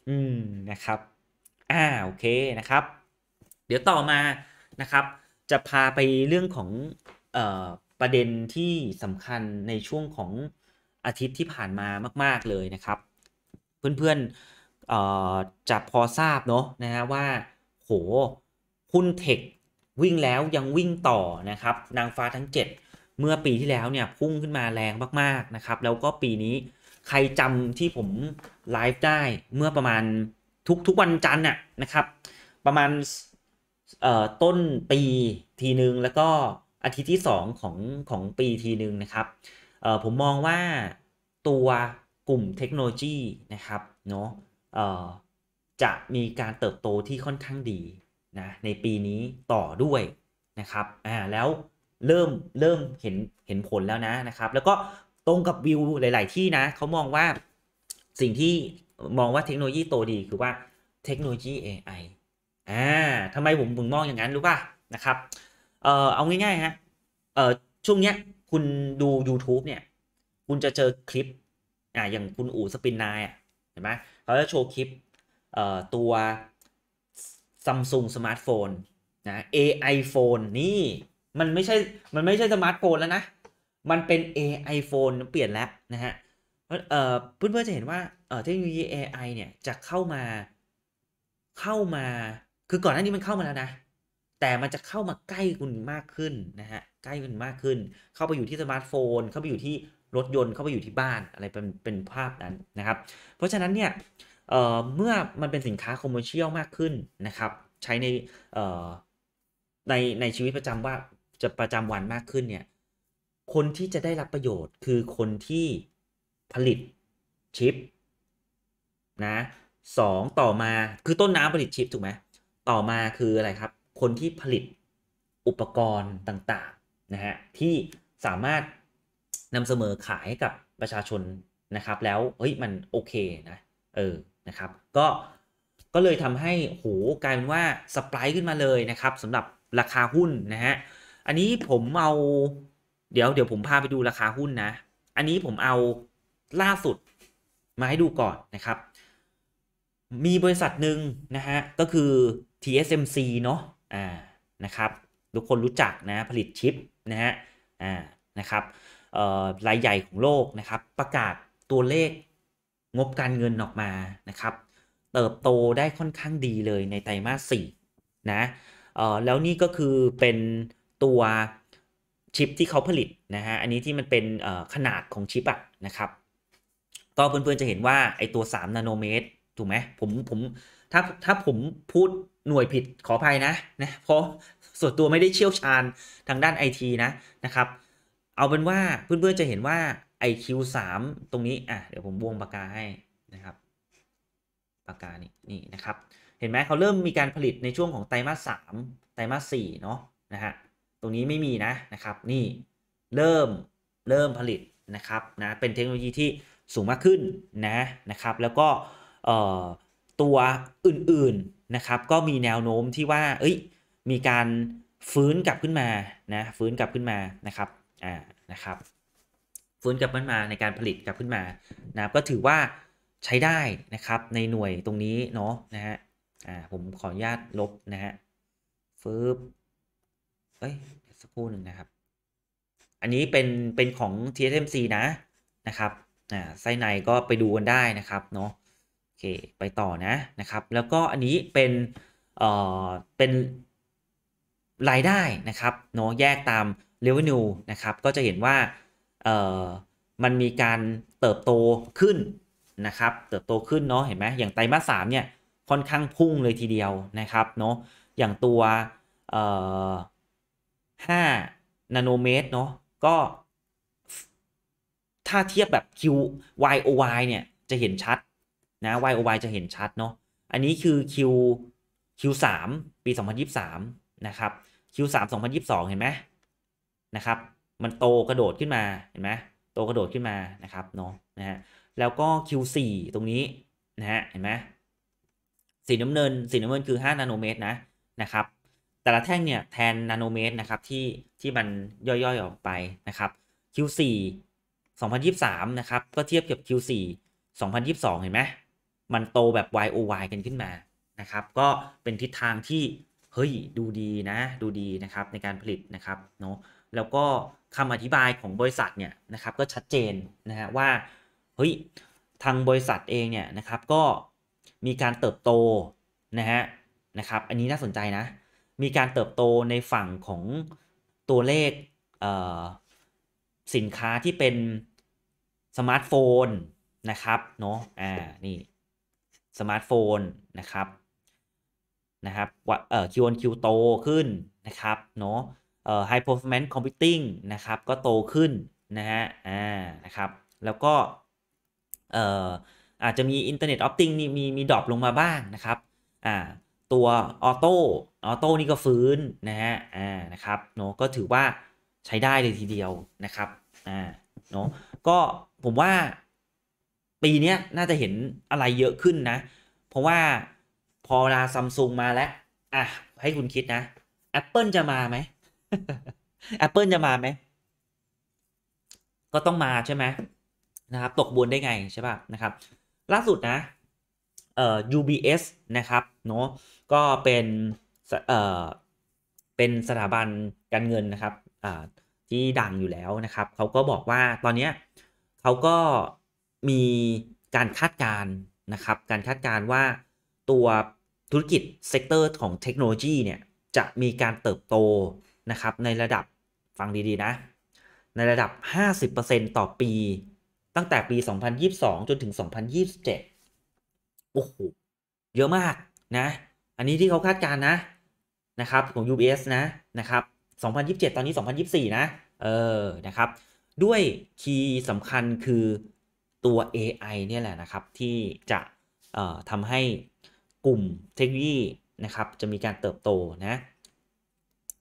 อืมนะครับอ่าโอเคนะครับ เดี๋ยวต่อมานะครับ จะพาไปเรื่องของเอ่อประเด็นที่สำคัญในช่วงของอาทิตย์ที่ผ่านมามาก ๆเลยนะครับ เพื่อนๆจะพอทราบเนาะนะฮะว่าโหหุ้นเทควิ่งแล้วยังวิ่งต่อนะครับนางฟ้าทั้ง 7 เมื่อปีที่แล้วเนี่ยพุ่งขึ้นมาแรงมากๆนะครับ แล้วก็ปีนี้ใครจำที่ผมไลฟ์ได้ เมื่อประมาณทุกทุกวันจันทร์น่ะนะครับ ประมาณต้นปีทีหนึ่งแล้วก็อาทิตย์ที่2ของ ของปีทีหนึ่งนะครับผมมองว่าตัวกลุ่มเทคโนโลยีนะครับเนาะจะมีการเติบโตที่ค่อนข้างดีนะในปีนี้ต่อด้วยนะครับอ่าแล้วเริ่มเริ่มเห็นเห็นผลแล้วนะนะครับ แล้วก็ตรงกับวิวหลายๆที่นะ เขามองว่าสิ่งที่มองว่าเทคโนโลยีโตดีคือว่าเทคโนโลยี AI อ่าทำไมผมถึงมองอย่างนั้นรู้ป่ะนะครับ เอ่อเอาง่ายๆฮะเอ่อช่วงเนี้ยคุณดู YouTube เนี่ย คุณจะเจอคลิปอ่าอย่างคุณอู๋สปินนายอ่ะเห็นไหมเขาจะโชว์คลิปตัวซัมซุงสมาร์ทโฟนนะ AI phone นี่ มันไม่ใช่ มันไม่ใช่สมาร์ทโฟนแล้วนะ มันเป็น AI phone เปลี่ยนแล้วนะฮะเพื่อนๆจะเห็นว่าเทคโนโลยี AI เนี่ยจะเข้ามา เข้ามา คือก่อนหน้านี้มันเข้ามาแล้วนะ แต่มันจะเข้ามาใกล้คุณมากขึ้นนะฮะ ใกล้คุณมากขึ้น เข้าไปอยู่ที่สมาร์ทโฟน เข้าไปอยู่ที่รถยนต์เข้าไปอยู่ที่บ้านอะไรเป็นเป็นภาพนั้นนะครับ เพราะฉะนั้นเนี่ยเเมื่อมันเป็นสินค้าคอมเมอร์เชียลมากขึ้นนะครับ ใช้ในในในชีวิตประจำว่าจะประจำวันมากขึ้นเนี่ยคนที่จะได้รับประโยชน์คือคนที่ผลิตชิปนะสองต่อมาคือต้นน้ำผลิตชิปถูกไหมต่อมาคืออะไรครับคนที่ผลิตอุปกรณ์ต่างๆนะฮะที่สามารถนำเสนอขายให้กับประชาชนนะครับแล้วเฮ้ย มันโอเคนะเออนะครับ ก็ก็เลยทำให้โหกลายเป็นว่าสปายขึ้นมาเลยนะครับ สำหรับราคาหุ้นนะฮะอันนี้ผมเอาเดี๋ยวเดี๋ยวผมพาไปดูราคาหุ้นนะ อันนี้ผมเอาล่าสุดมาให้ดูก่อนนะครับ มีบริษัทหนึ่งนะฮะ ก็คือ TSMC เนาะอ่านะครับ ทุกคนรู้จักนะ ผลิตชิปนะฮะอ่านะครับรายใหญ่ของโลกนะครับ ประกาศตัวเลขงบการเงินออกมานะครับ เติบโตได้ค่อนข้างดีเลยในไตรมาส4นะแล้วนี่ก็คือเป็นตัวชิปที่เขาผลิตนะฮะ อันนี้ที่มันเป็นขนาดของชิปอะนะครับก็เพื่อนๆจะเห็นว่าไอตัว3 นาโนเมตร ถูกไหมผมผมถ้าถ้าผมพูดหน่วยผิดขออภัยนะ นะเพราะส่วนตัวไม่ได้เชี่ยวชาญทางด้านไอทีนะนะครับเอาเป็นว่า เพื่อนๆจะเห็นว่าไอคิวสามตรงนี้อ่ะเดี๋ยวผมวงปากกาให้นะครับปากกานี่นี่นะครับเห็นไหมเขาเริ่มมีการผลิตในช่วงของไตรมาสสามไตรมาสสี่เนาะนะฮะตรงนี้ไม่มีนะนะครับ นี่เริ่มเริ่มผลิตนะครับนะเป็นเทคโนโลยีที่สูงมากขึ้นนะนะครับ แล้วก็ตัวอื่น ๆนะครับ ก็มีแนวโน้มที่ว่า เอ้ยมีการฟื้นกลับขึ้นมานะฟื้นกลับขึ้นมานะครับอ่านะครับ ฟื้นกลับขึ้นมาในการผลิตกลับขึ้นมานะครับก็ถือว่าใช้ได้นะครับในหน่วยตรงนี้เนาะนะฮะอ่าผมขออนุญาตลบนะฮะฟืบเอ้ยสักครู่หนึ่งนะครับ อันนี้เป็น เป็นของ TSMC นะนะครับอ่าไส้ในก็ไปดูกันได้นะครับเนาะโอเคไปต่อนะนะครับ แล้วก็อันนี้เป็น เอ่อเป็นรายได้นะครับเนาะแยกตาม revenue นะครับ ก็จะเห็นว่ามันมีการเติบโตขึ้นนะครับ เติบโตขึ้นเนาะเห็นไหมอย่างไตรมาสสามเนี่ยค่อนข้างพุ่งเลยทีเดียวนะครับเนาะอย่างตัวห้านาโนเมตรเนาะก็ถ้าเทียบแบบ Q Y O Y เนี่ย จะเห็นชัด นะ Y O Y จะเห็นชัดเนาะอันนี้คือ Q Q 3ปี 2023 นะครับ Q 3 2022 เห็นไหมนะครับ มันโตกระโดดขึ้นมาเห็นไหมโตกระโดดขึ้นมานะครับเนาะนะฮะแล้วก็ Q4 ตรงนี้นะฮะเห็นไหมสีน้ำเงินสีน้ำเงินคือ 5 นาโนเมตรนะนะครับแต่ละแท่งเนี่ยแทนนาโนเมตรนะครับที่ที่มันย่อยๆออกไปนะครับ Q4 2023นะครับก็เทียบกับ Q4 2022เห็นไหมมันโตแบบ Y O Y กันขึ้นมานะครับก็เป็นทิศทางที่เฮ้ยดูดีนะ ดูดีนะครับในการผลิตนะครับเนาะแล้วก็คำอธิบายของบริษัทเนี่ย นะครับก็ชัดเจนนะฮะ ว่าเฮ้ยทางบริษัทเองเนี่ยนะครับก็มีการเติบโตนะฮะนะครับอันนี้น่าสนใจนะมีการเติบโตในฝั่งของตัวเลขสินค้าที่เป็นสมาร์ทโฟนนะครับเนาะอ่านี่สมาร์ทโฟนนะครับ นะครับว่าเอ่อคิวออนคิวโตขึ้นนะครับเนาะ High Performance Computing นะครับก็โตขึ้นนะฮะอ่านะครับแล้วก็เอ่ออาจจะมี Internet of Things นี่มีมีดรอปลงมาบ้างนะครับอ่าตัวออโต้ออโต้นี่ก็ฟื้นนะฮะอ่านะครับเนาะก็ถือว่าใช้ได้เลยทีเดียวนะครับอ่าเนาะก็ผมว่าปีนี้น่าจะเห็นอะไรเยอะขึ้นนะ เพราะว่าพอลาซัมซุงมาแล้วอ่ะให้คุณคิดนะ Apple จะมาไหม Apple จะมาไหม ก็ต้องมาใช่ไหมนะครับ ตกบวนได้ไงใช่ป่ะนะครับ ล่าสุดนะเอ่อ UBS นะครับเนาะ ก็เป็นเอ่อเป็นสถาบันการเงินนะครับอ่าที่ดังอยู่แล้วนะครับ เขาก็บอกว่าตอนนี้เขาก็มีการคาดการนะครับ การคาดการว่าตัวธุรกิจเซกเตอร์ของเทคโนโลยีเนี่ยจะมีการเติบโตนะครับ ในระดับฟังดีๆนะ ในระดับ 50%ต่อปีตั้งแต่ปี 2022 จน ถึง 2027โอ้โหเยอะมากนะ อันนี้ที่เขาคาดการณ์นะ นะครับ ของ UBS นะนะครับ 2027 ตอนนี้ 2024 นะ เออนะครับ ด้วยคีย์สำคัญคือตัว AI เนี่ยแหละนะครับ ที่จะทำให้กลุ่มเทคโนโลยีนะครับ จะมีการเติบโตนะ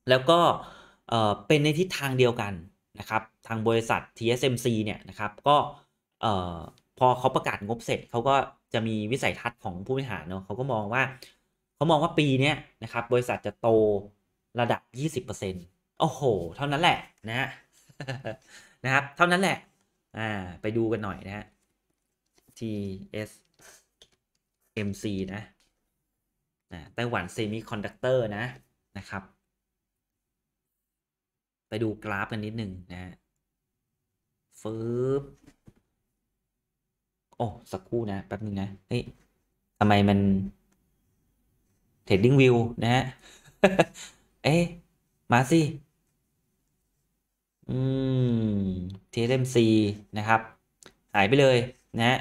แล้วก็เป็นในทิศทางเดียวกันนะครับ ทางบริษัท TSMC เนี่ยนะครับ ก็พอเขาประกาศงบเสร็จเขาก็จะมีวิสัยทัศน์ของผู้บริหารเนาะเขาก็มองว่าเขามองว่าปีนี้นะครับ บริษัทจะโตระดับ 20%โอ้โห เท่านั้นแหละนะฮะนะครับเท่านั้นแหละอ่าไปดูกันหน่อยนะฮะ TSMC นะไต้หวันเซมิคอนดักเตอร์นะนะครับไปดูกราฟกันนิดหนึ่งนะฮะฟืบโอ้ สักครู่นะ แป๊บนึงนะ เฮ้ยทำไมมันเทรดดิ้งวิว นะฮะเอ๊ะมาสิ อืม t ม m c นะครับ หายไปเลยนะฮะ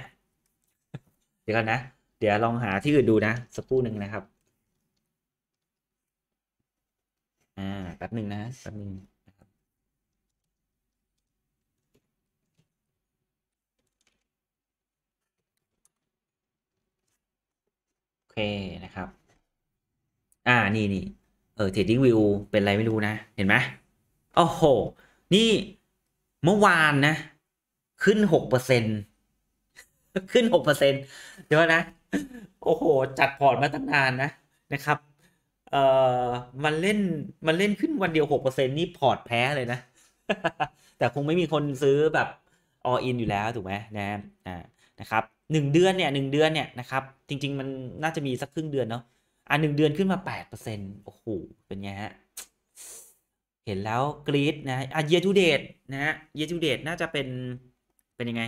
เดี๋ยวกันนะ เดี๋ยวลองหาที่อื่นดูนะ สักครู่หนึ่งนะครับ อ่า แป๊บหนึ่งนะแป๊บหนึ่งเคนะครับ อ่านี่นี่เออเทรดดิ้งวิวเป็น อะไรไม่ รู้ นะ เห็นไหมโอ้โห นี่เมื่อวานนะ ขึ้นหกเปอร์เซ็นขึ้นหกเปอร์เซ็นเดี๋ยวนะโอ้โหจัดพอร์ตมา ตั้ง นาน นะนะครับเอ่อมันเล่นมันเล่นขึ้นวันเดียวหกเปอร์เซ็นนี่ พอร์ต แพ้เลย นะ แต่คงไม่มีคนซื้อแบบ ออิน อยู่แล้วถูกไหม นะอ่านะครับหนึ่งเดือนเนี่ยหนึ่งเดือนเนี่ยนะครับ จริง ๆ มันน่าจะมีสักครึ่งเดือนเนาะอ่ะหนึ่งเดือนขึ้นมาแปดเปอร์เซ็นต์โอ้โหเป็นไงฮะเห็นแล้วกรี๊ดนะอ่ะ year to date นะฮะ year to date น่าจะเป็นเป็นยังไง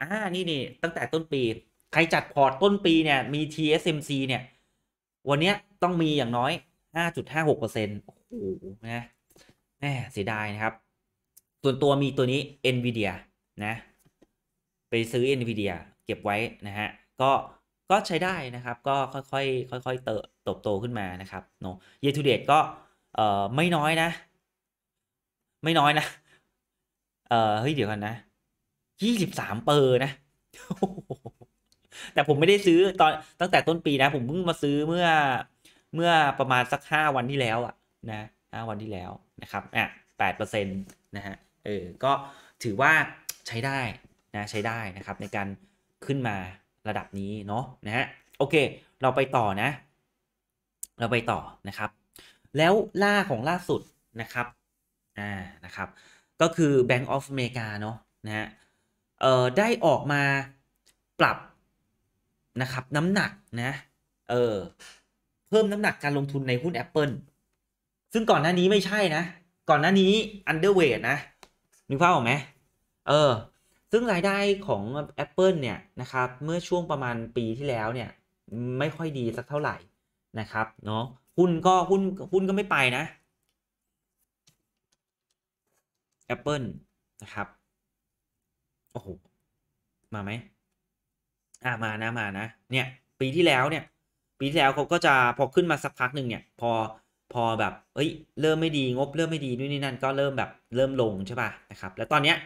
อ่านี่นี่ตั้งแต่ต้นปีใครจัดพอร์ตต้นปีเนี่ยมี TSMC เนี่ย วันเนี้ยต้องมีอย่างน้อย 5.56%โอ้โหนะแหมเสียดาย นะครับ ส่วนตัวมีตัวนี้ NVIDIA นะ ไปซื้อ NVIDIA เก็บไว้นะฮะก็ก็ใช้ได้นะครับ ก็ค่อยๆค่อยๆเติบโตตขึ้นมานะครับเนาะเย a ูเดตก็เอ่อไม่น้อยนะ ไม่น้อยนะ เอ่อเฮ้ยเดี๋ยวกันนะยี่สิบสามเปอร์นะ แต่ผมไม่ได้ซื้อตอนตั้งแต่ต้นปีนะ ผมเพิ่งมาซื้อเมื่อเมื่อประมาณสักห้าวันที่แล้วอะนะห้าวันที่แล้วนะครับอ่ะแปดเปอร์เซ็นต์นะฮะเออก็ถือว่าใช้ได้นะ ใช้ได้นะครับ ในการขึ้นมาระดับนี้เนาะนะฮะโอเค เราไปต่อนะ เราไปต่อนะครับ แล้วล่าของล่าสุดนะครับอ่านะครับ ก็คือ Bank of America เนาะนะฮะเอ่อได้ออกมาปรับนะครับ น้ำหนักนะ เออ เพิ่มน้ำหนักการลงทุนในหุ้น Apple ซึ่งก่อนหน้านี้ไม่ใช่นะ ก่อนหน้านี้ underweight นะ นึกภาพออกไหม เออซึ่งรายได้ของ Apple เนี่ยนะครับเมื่อช่วงประมาณปีที่แล้วเนี่ยไม่ค่อยดีสักเท่าไหร่นะครับเนาะหุ้นก็หุ้นหุ้นก็ไม่ไปนะ Apple นะครับโอ้โห มาไหมอ่ามานะมานะเนี่ยปีที่แล้วเนี่ย ปี ที่แล้วเขาก็จะพอขึ้นมาสักพักหนึ่งเนี่ยพอพอแบบเอ้ยเริ่มไม่ดีงบ เริ่มไม่ดีนู่นนี่นั่นก็เริ่มแบบเริ่มลงใช่ป่ะนะครับแล้วตอนเนี้ย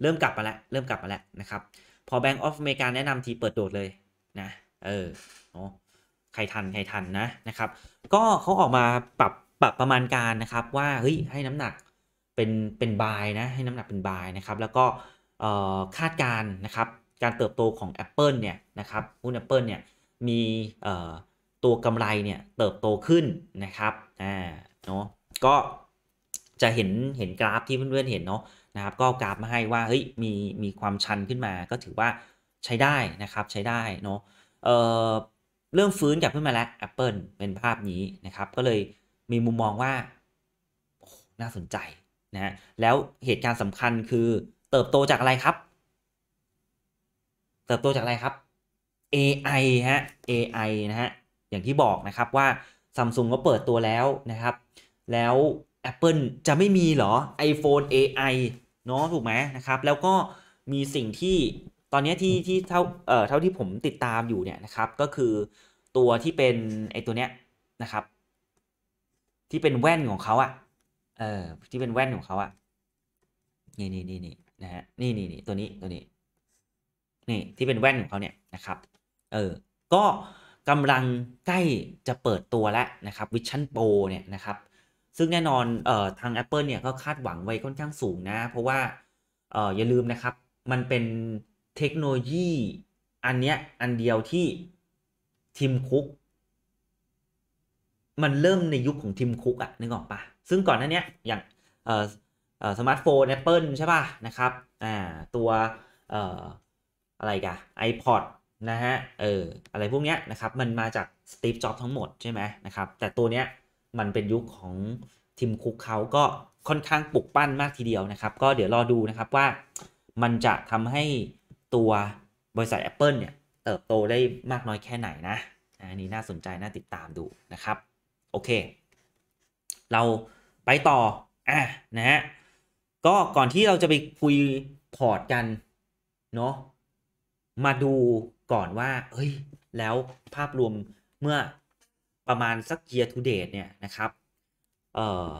เริ่มกลับมาแล้วเริ่มกลับมาแล้วนะครับพอ Bank of America แนะนำที เปิดโดดเลยนะเออเนาะใครทันใครทันนะนะครับ ก็เขาออกมาปรับปรับประมาณการนะครับ ว่าเฮ้ยให้น้ำหนักเป็นเป็นบายนะให้น้ำหนักเป็นบายนะครับแล้วก็คาดการนะครับ การเติบโตของ Apple เนี่ยนะครับหุ้น Apple เนี่ยมีตัวกำไรเนี่ยเติบโตขึ้นนะครับอ่าเนาะก็จะเห็นเห็นกราฟที่เพื่อนๆเห็นเนาะนะครับ ก็กราฟมาให้ว่าเฮ้ยมีมีความชันขึ้นมา ก็ถือว่าใช้ได้นะครับใช้ได้เนาะเอ่อเริ่มฟื้นกลับขึ้นมาแล้ว Apple เป็นภาพนี้นะครับ ก็เลยมีมุมมองว่า น่าสนใจนะแล้วเหตุการณ์สำคัญคือเติบโตจากอะไรครับ เติบโตจากอะไรครับ AI ฮะ AI นะฮะอย่างที่บอกนะครับว่า Samsung ก็เปิดตัวแล้วนะครับแล้ว Apple จะไม่มีเหรอ iPhone AI เนาะถูกไหมนะครับ แล้วก็มีสิ่งที่ตอนนี้ที่ที่เท่าเอ่อเท่าที่ผมติดตามอยู่เนี่ยนะครับ ก็คือตัวที่เป็นไอตัวเนี้ยนะครับ ที่เป็นแว่นของเขาอะ่ะ เออที่เป็นแว่นของเขาอะ่ะ นี่นี่นี่นี่นะฮะนี่นี่นี่ตัวนี้ตัวนี้ นี่ที่เป็นแว่นของเขาเนี่ยนะครับ เออก็กำลังใกล้จะเปิดตัวแล้วนะครับ Vision Pro เนี่ยนะครับซึ่งแน่นอนเอ่อทาง Apple เนี่ยก็คาดหวังไว้ค่อนข้างสูงนะ เพราะว่าเอ่ออย่าลืมนะครับ มันเป็นเทคโนโลยีอันเนี้ยอันเดียวที่ทีมคุก มันเริ่มในยุคของทีมคุกอะนึกออกปะซึ่งก่อนหน้านี้อย่างเอ่อเออสมาร์ทโฟน Apple ใช่ป่ะนะครับอ่าตัวเอ่ออะไรกัน iPod นะฮะเอออะไรพวกเนี้ยนะครับ มันมาจากสตีฟจ็อบทั้งหมดใช่ไหมนะครับ แต่ตัวเนี้ยมันเป็นยุคของทีมคุกเขาก็ค่อนข้างปลุกปั้นมากทีเดียวนะครับ ก็เดี๋ยวรอดูนะครับว่า มันจะทำให้ตัวบริษัท Apple เนี่ยเติบโตได้มากน้อยแค่ไหนนะอันนี้น่าสนใจน่าติดตามดูนะครับ โอเค เราไปต่อ อ่ะ นะฮะ ก็ก่อนที่เราจะไปคุยพอร์ตกัน เนาะมาดูก่อนว่าเฮ้ยแล้วภาพรวมเมื่อประมาณ สัก year to date เนี่ย นะครับ เอ่อ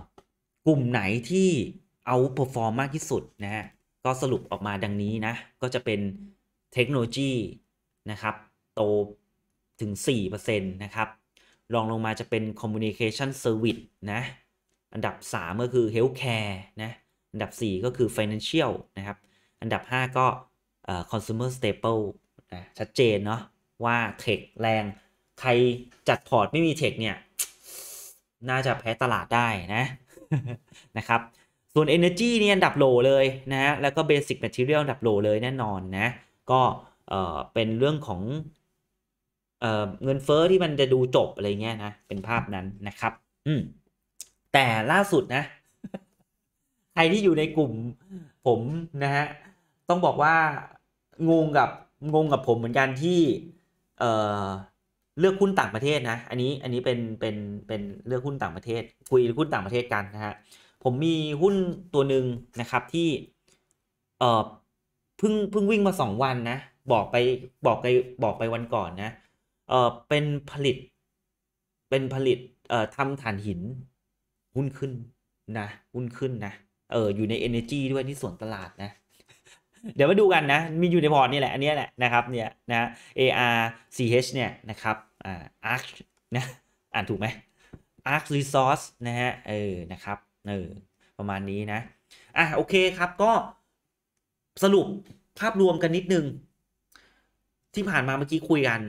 กลุ่มไหนที่เอาเปอร์ฟอร์ม มากที่สุด นะฮะ ก็สรุปออกมาดังนี้ นะ ก็จะเป็นเทคโนโลยีนะครับ โต ถึง4%นะครับ รองลงมาจะเป็นคอมมูนิเคชันเซอร์วิสนะ อันดับ 3 ก็คือเฮลท์แคร์นะ อันดับ 4 ก็คือ Financial นะครับ อันดับ 5 ก็คอน s u m e r Staple นะชัดเจนเนาะว่าเทคแรงใคร จัดพอร์ตไม่มีเทคเนี่ย น่าจะแพ้ตลาดได้นะ นะครับ ส่วน Energy นี่อันดับโลเลยนะฮะแล้วก็ Basic Material อันดับโลเลยแน่นอนนะ ก็เออเป็นเรื่องของ เออเงินเฟอ้อที่มันจะดูจบ อะไร เงี้ยนะ เป็นภาพนั้นนะครับ อืมแต่ล่าสุดนะ ใครที่อยู่ในกลุ่ม ผมนะฮะต้องบอกว่า งง กับงงกับผมเหมือนกันที่ เออเลือกหุ้นต่างประเทศนะ อันนี้ อันนี้เป็น เป็น เป็นเลือก หุ้นต่างประเทศ คุยหุ้นต่างประเทศกันนะฮะ ผมมีหุ้นตัวหนึ่งนะครับที่ เออเพิ่ง เพิ่งวิ่งมา 2 วันนะ บอกไป บอกไป บอกไปวันก่อนนะ เออเป็นผลิต เป็นผลิต เอ่อทำถ่านหิน หุ้นขึ้นนะ หุ้นขึ้นนะ เอออยู่ใน Energy ด้วยที่ส่วนตลาดนะเดี๋ยวมาดูกันนะ มีอยู่ในพอร์ตนี่แหละ อันนี้แหละนะครับ เนี่ยนะ AR CH เนี่ยนะครับ อ่า Arch นะ อ่านถูกไหม Arch Resource นะฮะ เออ นะครับ เออ ประมาณนี้นะอ่ะโอเคครับ ก็สรุปภาพรวมกันนิดนึง ที่ผ่านมาเมื่อกี้คุยกัน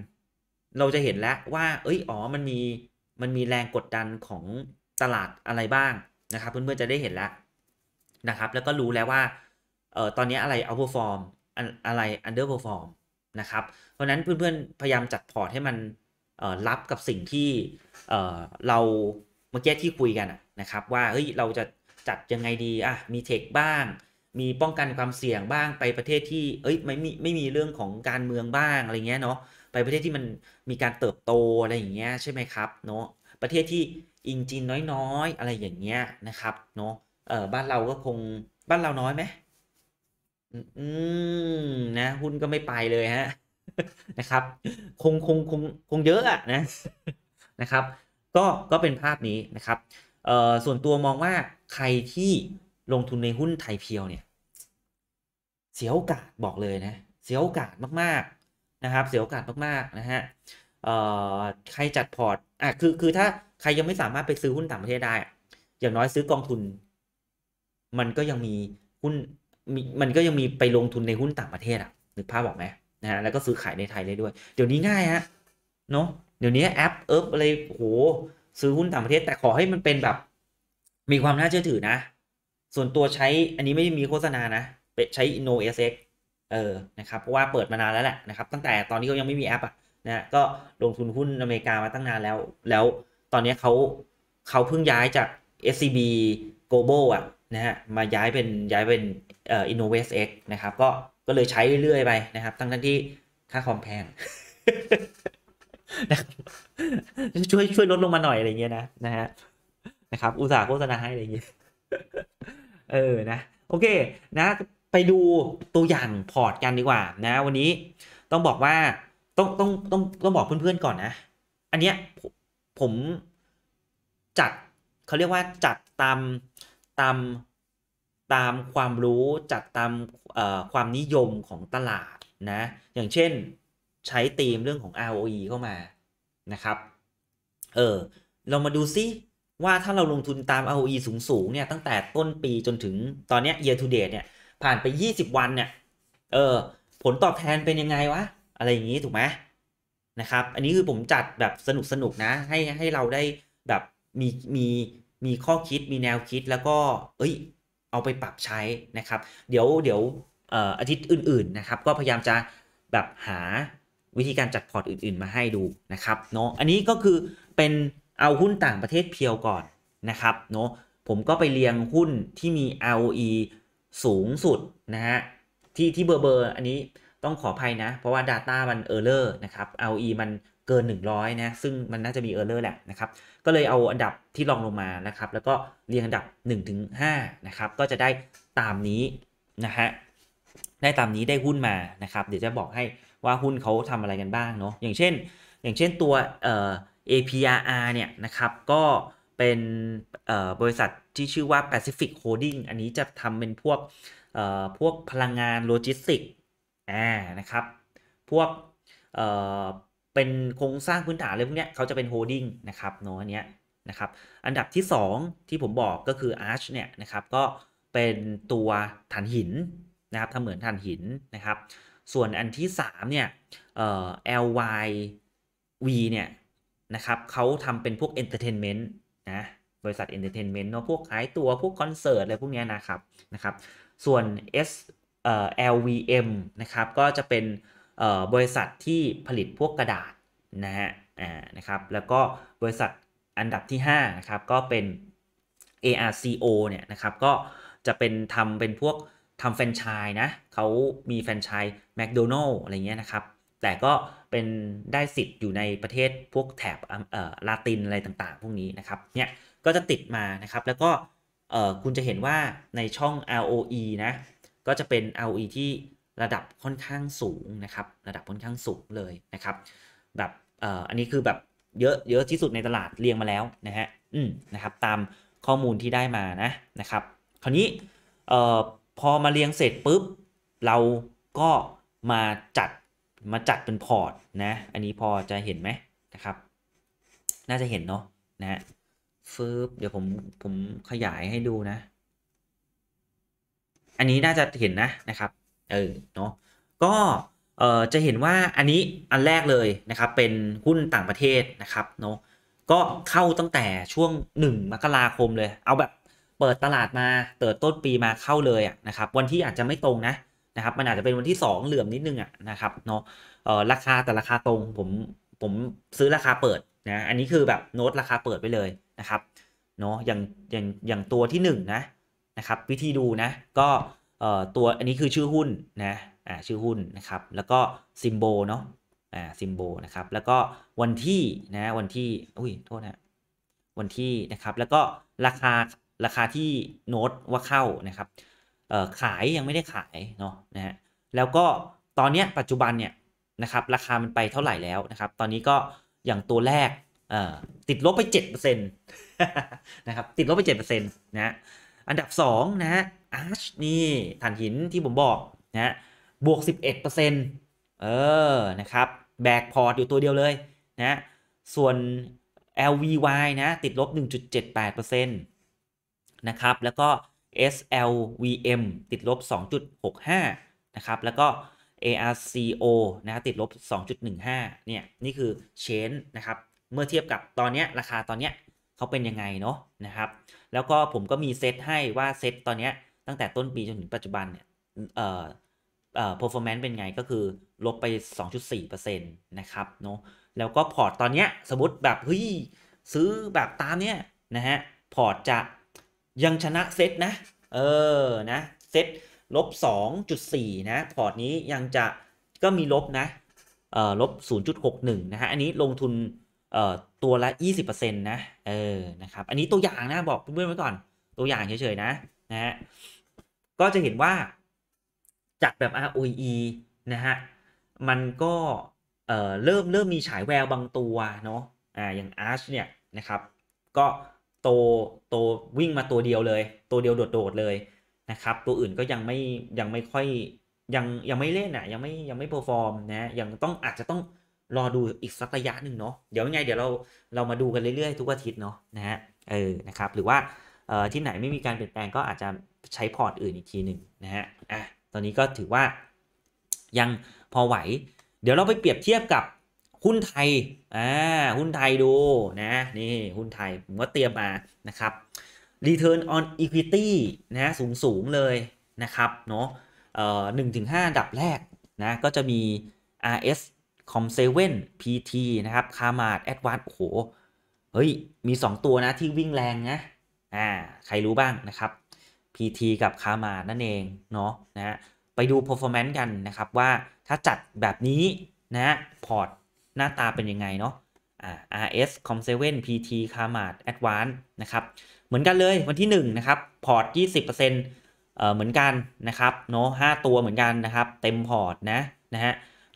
เราจะเห็นแล้วว่า เอ้ย อ๋อ มันมี มันมีแรงกดดันของตลาดอะไรบ้างนะครับ เพื่อนๆจะได้เห็นแล้วนะครับ แล้วก็รู้แล้วว่าเอ่อ ตอนนี้อะไรเอาเปอร์ฟอร์มอะไรอันเดอร์เปอร์ฟอร์มนะครับ เพราะนั้นเพื่อนๆพยายามจัดพอร์ตให้มันรับกับสิ่งที่เราเมื่อกี้ที่คุยกันนะครับว่าเฮ้ยเราจะจัดยังไงดี อ่ะ มีเทคบ้าง มีป้องกันความเสี่ยงบ้าง ไปประเทศที่เอ้ยไม่มีไม่มีเรื่องของการเมืองบ้างอะไรเงี้ยเนาะ ไปประเทศที่มันมีการเติบโตอะไรอย่างเงี้ยใช่ไหมครับเนาะ ประเทศที่อิงจีนน้อยๆ อะไรอย่างเงี้ยนะครับเนาะ เออบ้านเราก็คงบ้านเราน้อยไหมอืมนะ หุ้นก็ไม่ไปเลยฮะนะครับ คงคงคงคงเยอะอะนะนะครับ ก็ก็เป็นภาพนี้นะครับเอ่อส่วนตัวมองว่าใครที่ลงทุนในหุ้นไทยเพียวเนี่ย เสียโอกาสบอกเลยนะ เสียโอกาสมาก ๆนะครับ เสียโอกาสมาก ๆ นะฮะเอ่อใครจัดพอร์ตอ่ะคือคือถ้าใครยังไม่สามารถไปซื้อหุ้นต่างประเทศได้อย่างน้อยซื้อกองทุน มันก็ยังมีหุ้นมันก็ยังมีไปลงทุนในหุ้นต่างประเทศ อ่ะนึกภาพบอกไหมนะฮะ แล้วก็ซื้อขายในไทยได้ด้วย เดี๋ยวนี้ง่ายฮะ เนาะเดี๋ยวนี้แอปเอิบอะไรโห ซื้อหุ้นต่างประเทศ แต่ขอให้มันเป็นแบบ มีความน่าเชื่อถือนะ ส่วนตัวใช้อันนี้ไม่มีโฆษณานะปใช้ Inno SX เออ นะครับ เพราะว่าเปิดมานานแล้วแหละนะครับ ตั้งแต่ตอนนี้ก็ยังไม่มีแอปอ่ะนะก็ลงทุนหุ้นอเมริกามาตั้งนานแล้ว แล้วตอนนี้เขาเขาเพิ่งย้ายจาก SCB Global อ่ะนะฮะ มาย้ายเป็นย้ายเป็นเออ InnovestX นะครับ ก็ก็เลยใช้เรื่อยไปนะครับทั้งทั้งที่ค่าคอมแพง ช่วยช่วยลดลงมาหน่อย อะไรเงี้ยนะนะฮะนะครับ อุตสาห์โฆษณาให้อะไรเงี้ยเออนะโอเค นะไปดูตัวอย่างพอร์ตกันดีกว่า นะ วันนี้ต้องบอกว่า ต้องต้องต้องต้องบอกเพื่อน ๆ ก่อนนะอันเนี้ยผมจัด เขาเรียกว่าจัดตามตามตามความรู้จัดตามความนิยมของตลาดนะ อย่างเช่นใช้ธีมเรื่องของ ROE เข้ามานะครับ เออ เรามาดูซิว่าถ้าเราลงทุนตาม ROE สูงสูงเนี่ย ตั้งแต่ต้นปีจนถึงตอนนี้ year to date เนี่ย ผ่านไป 20 วันเนี่ยเออผลตอบแทนเป็นยังไงวะ อะไรอย่างนี้ถูกไหมนะครับ อันนี้คือผมจัดแบบสนุกสนุกนะ ให้ให้เราได้แบบมีมีมีข้อคิดมีแนวคิดแล้วก็เอ้ยเอาไปปรับใช้นะครับ เดี๋ยวเดี๋ยวอาทิตย์อื่นๆนะครับก็พยายามจะแบบหาวิธีการจัดพอร์ตอื่น ๆ มาให้ดูนะครับเนาะอันนี้ก็คือเป็นเอาหุ้นต่างประเทศเพียวก่อนนะครับเนาะผมก็ไปเรียงหุ้นที่มี ROE สูงสุดนะฮะที่ที่เบอร์เบอร์อันนี้ต้องขออภัยนะ เพราะว่า Data มันเออร์เลอร์นะครับ ROE มันเกิน100นะซึ่งมันน่าจะมีเออร์เลอร์แหละนะครับก็เลยเอาอันดับที่รองลงมานะครับแล้วก็เรียงอันดับ 1-5นะครับก็จะได้ตามนี้นะฮะได้ตามนี้ได้หุ้นมานะครับเดี๋ยวจะบอกให้ว่าหุ้นเขาทำอะไรกันบ้างเนาะอย่างเช่น อย่างเช่นตัวเอ่อ APRR เนี่ยนะครับก็เป็นบริษัทที่ชื่อว่า Pacific Holding อันนี้จะทำเป็นพวกพวกพลังงานโลจิสติกอ่านะครับพวกเป็นโครงสร้างพื้นฐานเลยพวกเนี้ยเขาจะเป็นโฮดดิ้งนะครับเนาะอันเนี้ยนะครับ อันดับที่ 2 ที่ผมบอกก็คือ Arch เนี่ยนะครับ ก็เป็นตัวฐานหินนะครับทำเหมือนฐานหิน นะครับ ส่วนอันที่ 3 เนี่ยเอ่อ LYV เนี่ยนะครับเขาทำเป็นพวก Entertainment นะ บริษัท Entertainment เนาะพวกขายตัวพวกคอนเสิร์ตอะไรพวกนี้นะครับนะครับส่วน S เอ่อ LVM นะครับก็จะเป็นบริษัทที่ผลิตพวกกระดาษนะฮะนะครับ แล้วก็บริษัทอันดับที่5นะครับก็เป็น ARCO เนี่ยนะครับก็จะเป็นทำเป็นพวกทำแฟรนไชส์นะเขามีแฟรนไชส์แมคโดนัลล์อะไรเงี้ยนะครับ แต่ก็เป็นได้สิทธิ์อยู่ในประเทศพวกแถบลาตินอะไรต่างๆ พวกนี้นะครับเนี่ยก็จะติดมานะครับแล้วก็คุณจะเห็นว่าในช่อง ROE นะก็จะเป็น ROE ที่ระดับค่อนข้างสูงนะครับ ระดับค่อนข้างสูงเลยนะครับแบบอันนี้คือแบบเยอะเยอะที่สุดในตลาดเรียงมาแล้วนะฮะ อืมนะครับ ตามข้อมูลที่ได้มานะนะครับ คราวนี้เอ่อพอมาเรียงเสร็จปุ๊บเราก็มาจัดมาจัดเป็นพอร์ตนะ อันนี้พอจะเห็นไหมนะครับ น่าจะเห็นเนาะนะฮะฟืบเดี๋ยวผมผมขยายให้ดูนะ อันนี้น่าจะเห็นนะนะครับเออเนาะก็เออจะเห็นว่าอันนี้อันแรกเลยนะครับ เป็นหุ้นต่างประเทศนะครับเนาะก็เข้าตั้งแต่ช่วง 1มกราคมเลย เอาแบบเปิดตลาดมาเติดต้นปีมาเข้าเลยอะนะครับ วันที่อาจจะไม่ตรงนะนะครับมันอาจจะเป็นวันที่ 2 เหลื่อมนิดนึงอ่ะนะครับเนาะเออราคาแต่ราคาตรงผมผมซื้อราคาเปิดนะอันนี้คือแบบโน้ตราคาเปิดไปเลยนะครับเนาะอย่างอย่างอย่างตัวที่1นนะนะครับวิธีดูนะก็ตัวอันนี้คือชื่อหุ้นนะอ่าชื่อหุ้นนะครับแล้วก็ซิมโบเนาะอ่าซิมโบนะครับแล้วก็วันที่นะวันที่อุ้ยโทษนะวันที่นะครับแล้วก็ราคาราคาที่โน้ตว่าเข้านะครับเอ่อขายยังไม่ได้ขายเนาะนะฮะแล้วก็ตอนเนี้ยปัจจุบันเนี่ยนะครับ ราคามันไปเท่าไหร่แล้วนะครับตอนนี้ก็อย่างตัวแรกเอ่อติดลบไป7%นะครับ ติดลบไป 7%นะอันดับ2นะฮะอาร์ชนี่ถ่านหินที่ผมบอกนะบวก 11%เออ นะ ครับ แบก พอร์ตอยู่ตัวเดียวเลยนะส่วน LVY นะ ติดลบ 1.78%นะ ครับ แล้วก็ SLVM ติดลบ 2.65 นะ ครับ แล้วก็ ARCO นะติดลบ 2.15 เนี่ย นี่คือเชนนะ ครับ เมื่อเทียบกับตอนนี้ราคาตอนนี้เขาเป็น ยังไง เนาะนะ ครับ แล้วก็ ผมก็มีเซตให้ว่าเซตตอนนี้ตั้งแต่ต้นปีจนถึงปัจจุบัน เนี่ยเอ่อเอ่อ performance เป็นไง ก็คือ ลบไป 2.4%นะครับเนาะ แล้วก็พอร์ตตอนเนี้ย สมมติแบบเฮ้ยซื้อแบบตามเนี้ยนะฮะ พอร์ตจะยังชนะเซตนะ เออนะ เซตลบ 2.4นะ พอร์ตนี้ยังจะก็มีลบนะ เอ่อลบ 0.61 นะฮะ อันนี้ลงทุนเอ่อตัวละ 20%นะ เออ นะครับ อันนี้ตัวอย่างนะ บอกเพื่อนๆไว้ก่อน ตัวอย่างเฉยๆนะ นะฮะก็จะเห็นว่า จากแบบ ROE นะฮะมันก็เริ่มเริ่มมีฉายแววบางตัวเนาะอ่าอย่าง Arch เนี่ยนะครับ ก็โตโตวิ่งมาตัวเดียวเลย ตัวเดียวโดดๆเลยนะครับตัวอื่นก็ยังไม่ยังไม่ค่อยยังยังไม่เล่นอ่ะยังไม่ยังไม่เพอร์ฟอร์มนะยังต้องอาจจะต้องรอดูอีกสักระยะหนึ่งเนาะเดี๋ยวยังไงเดี๋ยวเราเรามาดูกันเรื่อยๆทุกอาทิตย์เนาะนะฮะเออนะครับหรือว่าเอ่อที่ไหนไม่มีการเปลี่ยนแปลงก็อาจจะใช้พอร์ตอื่นอีกทีหนึ่งนะฮะ อ่ะ ตอนนี้ก็ถือว่า ยังพอไหว เดี๋ยวเราไปเปรียบเทียบกับหุ้นไทย อ่า หุ้นไทยดูนะนี่หุ้นไทย ผมก็เตรียมมานะครับ Return on Equity นะสูงสูงเลยนะครับ เนาะเอ่อหนึ่งถึงห้าดับแรกนะ ก็จะมี RS Com7 PT นะครับ คามาดแอดวานโอ้โห เฮ้ย มี 2 ตัวนะที่วิ่งแรงนะ อ่า ใครรู้บ้างนะครับ PT กับคามานั่นเองเนาะนะฮะไปดู performance กันนะครับ ว่าถ้าจัดแบบนี้นะพอร์ตหน้าตาเป็นยังไงเนาะ RS COM7 PT คามาด Advance นะครับเหมือนกันเลยวันที่1นะครับ พอร์ต 20%เเหมือนกันนะครับเนาะ5ตัวเหมือนกันนะครับ เต็มพอร์ตนะนะฮะ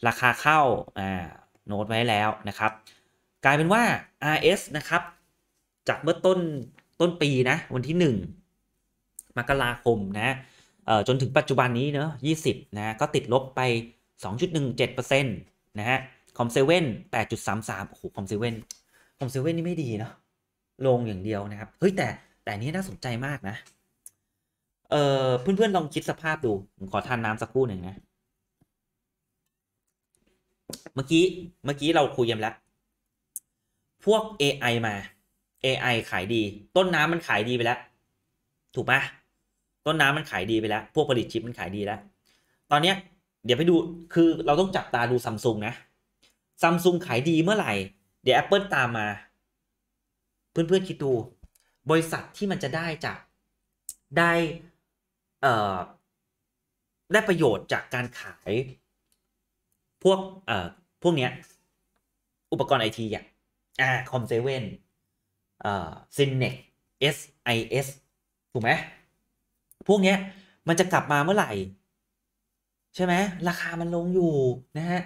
ราคาเข้าอ่าโน้ตไว้แล้วนะครับ กลายเป็นว่า RS นะครับจากเมื่อต้นต้นปีนะวันที่ 1มกราคมนะ จนถึงปัจจุบันนี้เนอะ20 นะ ก็ติดลบไป 2.17%นะ ฮะ คอมเซเว่น8.33โอ้โห คอมเซเว่น คอมเซเว่นนี่ ไม่ดี เนาะลงอย่างเดียวนะ ครับ เฮ้ย แต่ แต่นี้น่าสนใจมากนะ เออ เพื่อนๆ ลองคิดสภาพดูผมขอ ทานน้ำสักครู่หนึ่งนะ เมื่อกี้ เมื่อกี้เรา คุยกันแล้ว พวก AI มา AI ขายดี ต้นน้ำมันขายดีไปแล้ว ถูกปะต้นน้ำมันขายดีไปแล้ว พวกผลิตชิปมันขายดีแล้ว ตอนเนี้ยเดี๋ยวไปดู คือเราต้องจับตาดูซัมซุงนะซัมซุงขายดีเมื่อไหร่ เดี๋ยวแอปเปิลตามมา เพื่อนๆคิดดู บริษัทที่มันจะได้จาก ได้เอ่อได้ประโยชน์จากการขาย พวกเอ่อพวกเนี้ย อุปกรณ์ไอทีอย่าแอ่า คอมเซเว่นเอ่อซินเน็กเอสถูกไหมพวกเนี้ยมันจะกลับมาเมื่อไหร่ ใช่ไหม ราคามันลงอยู่นะฮะ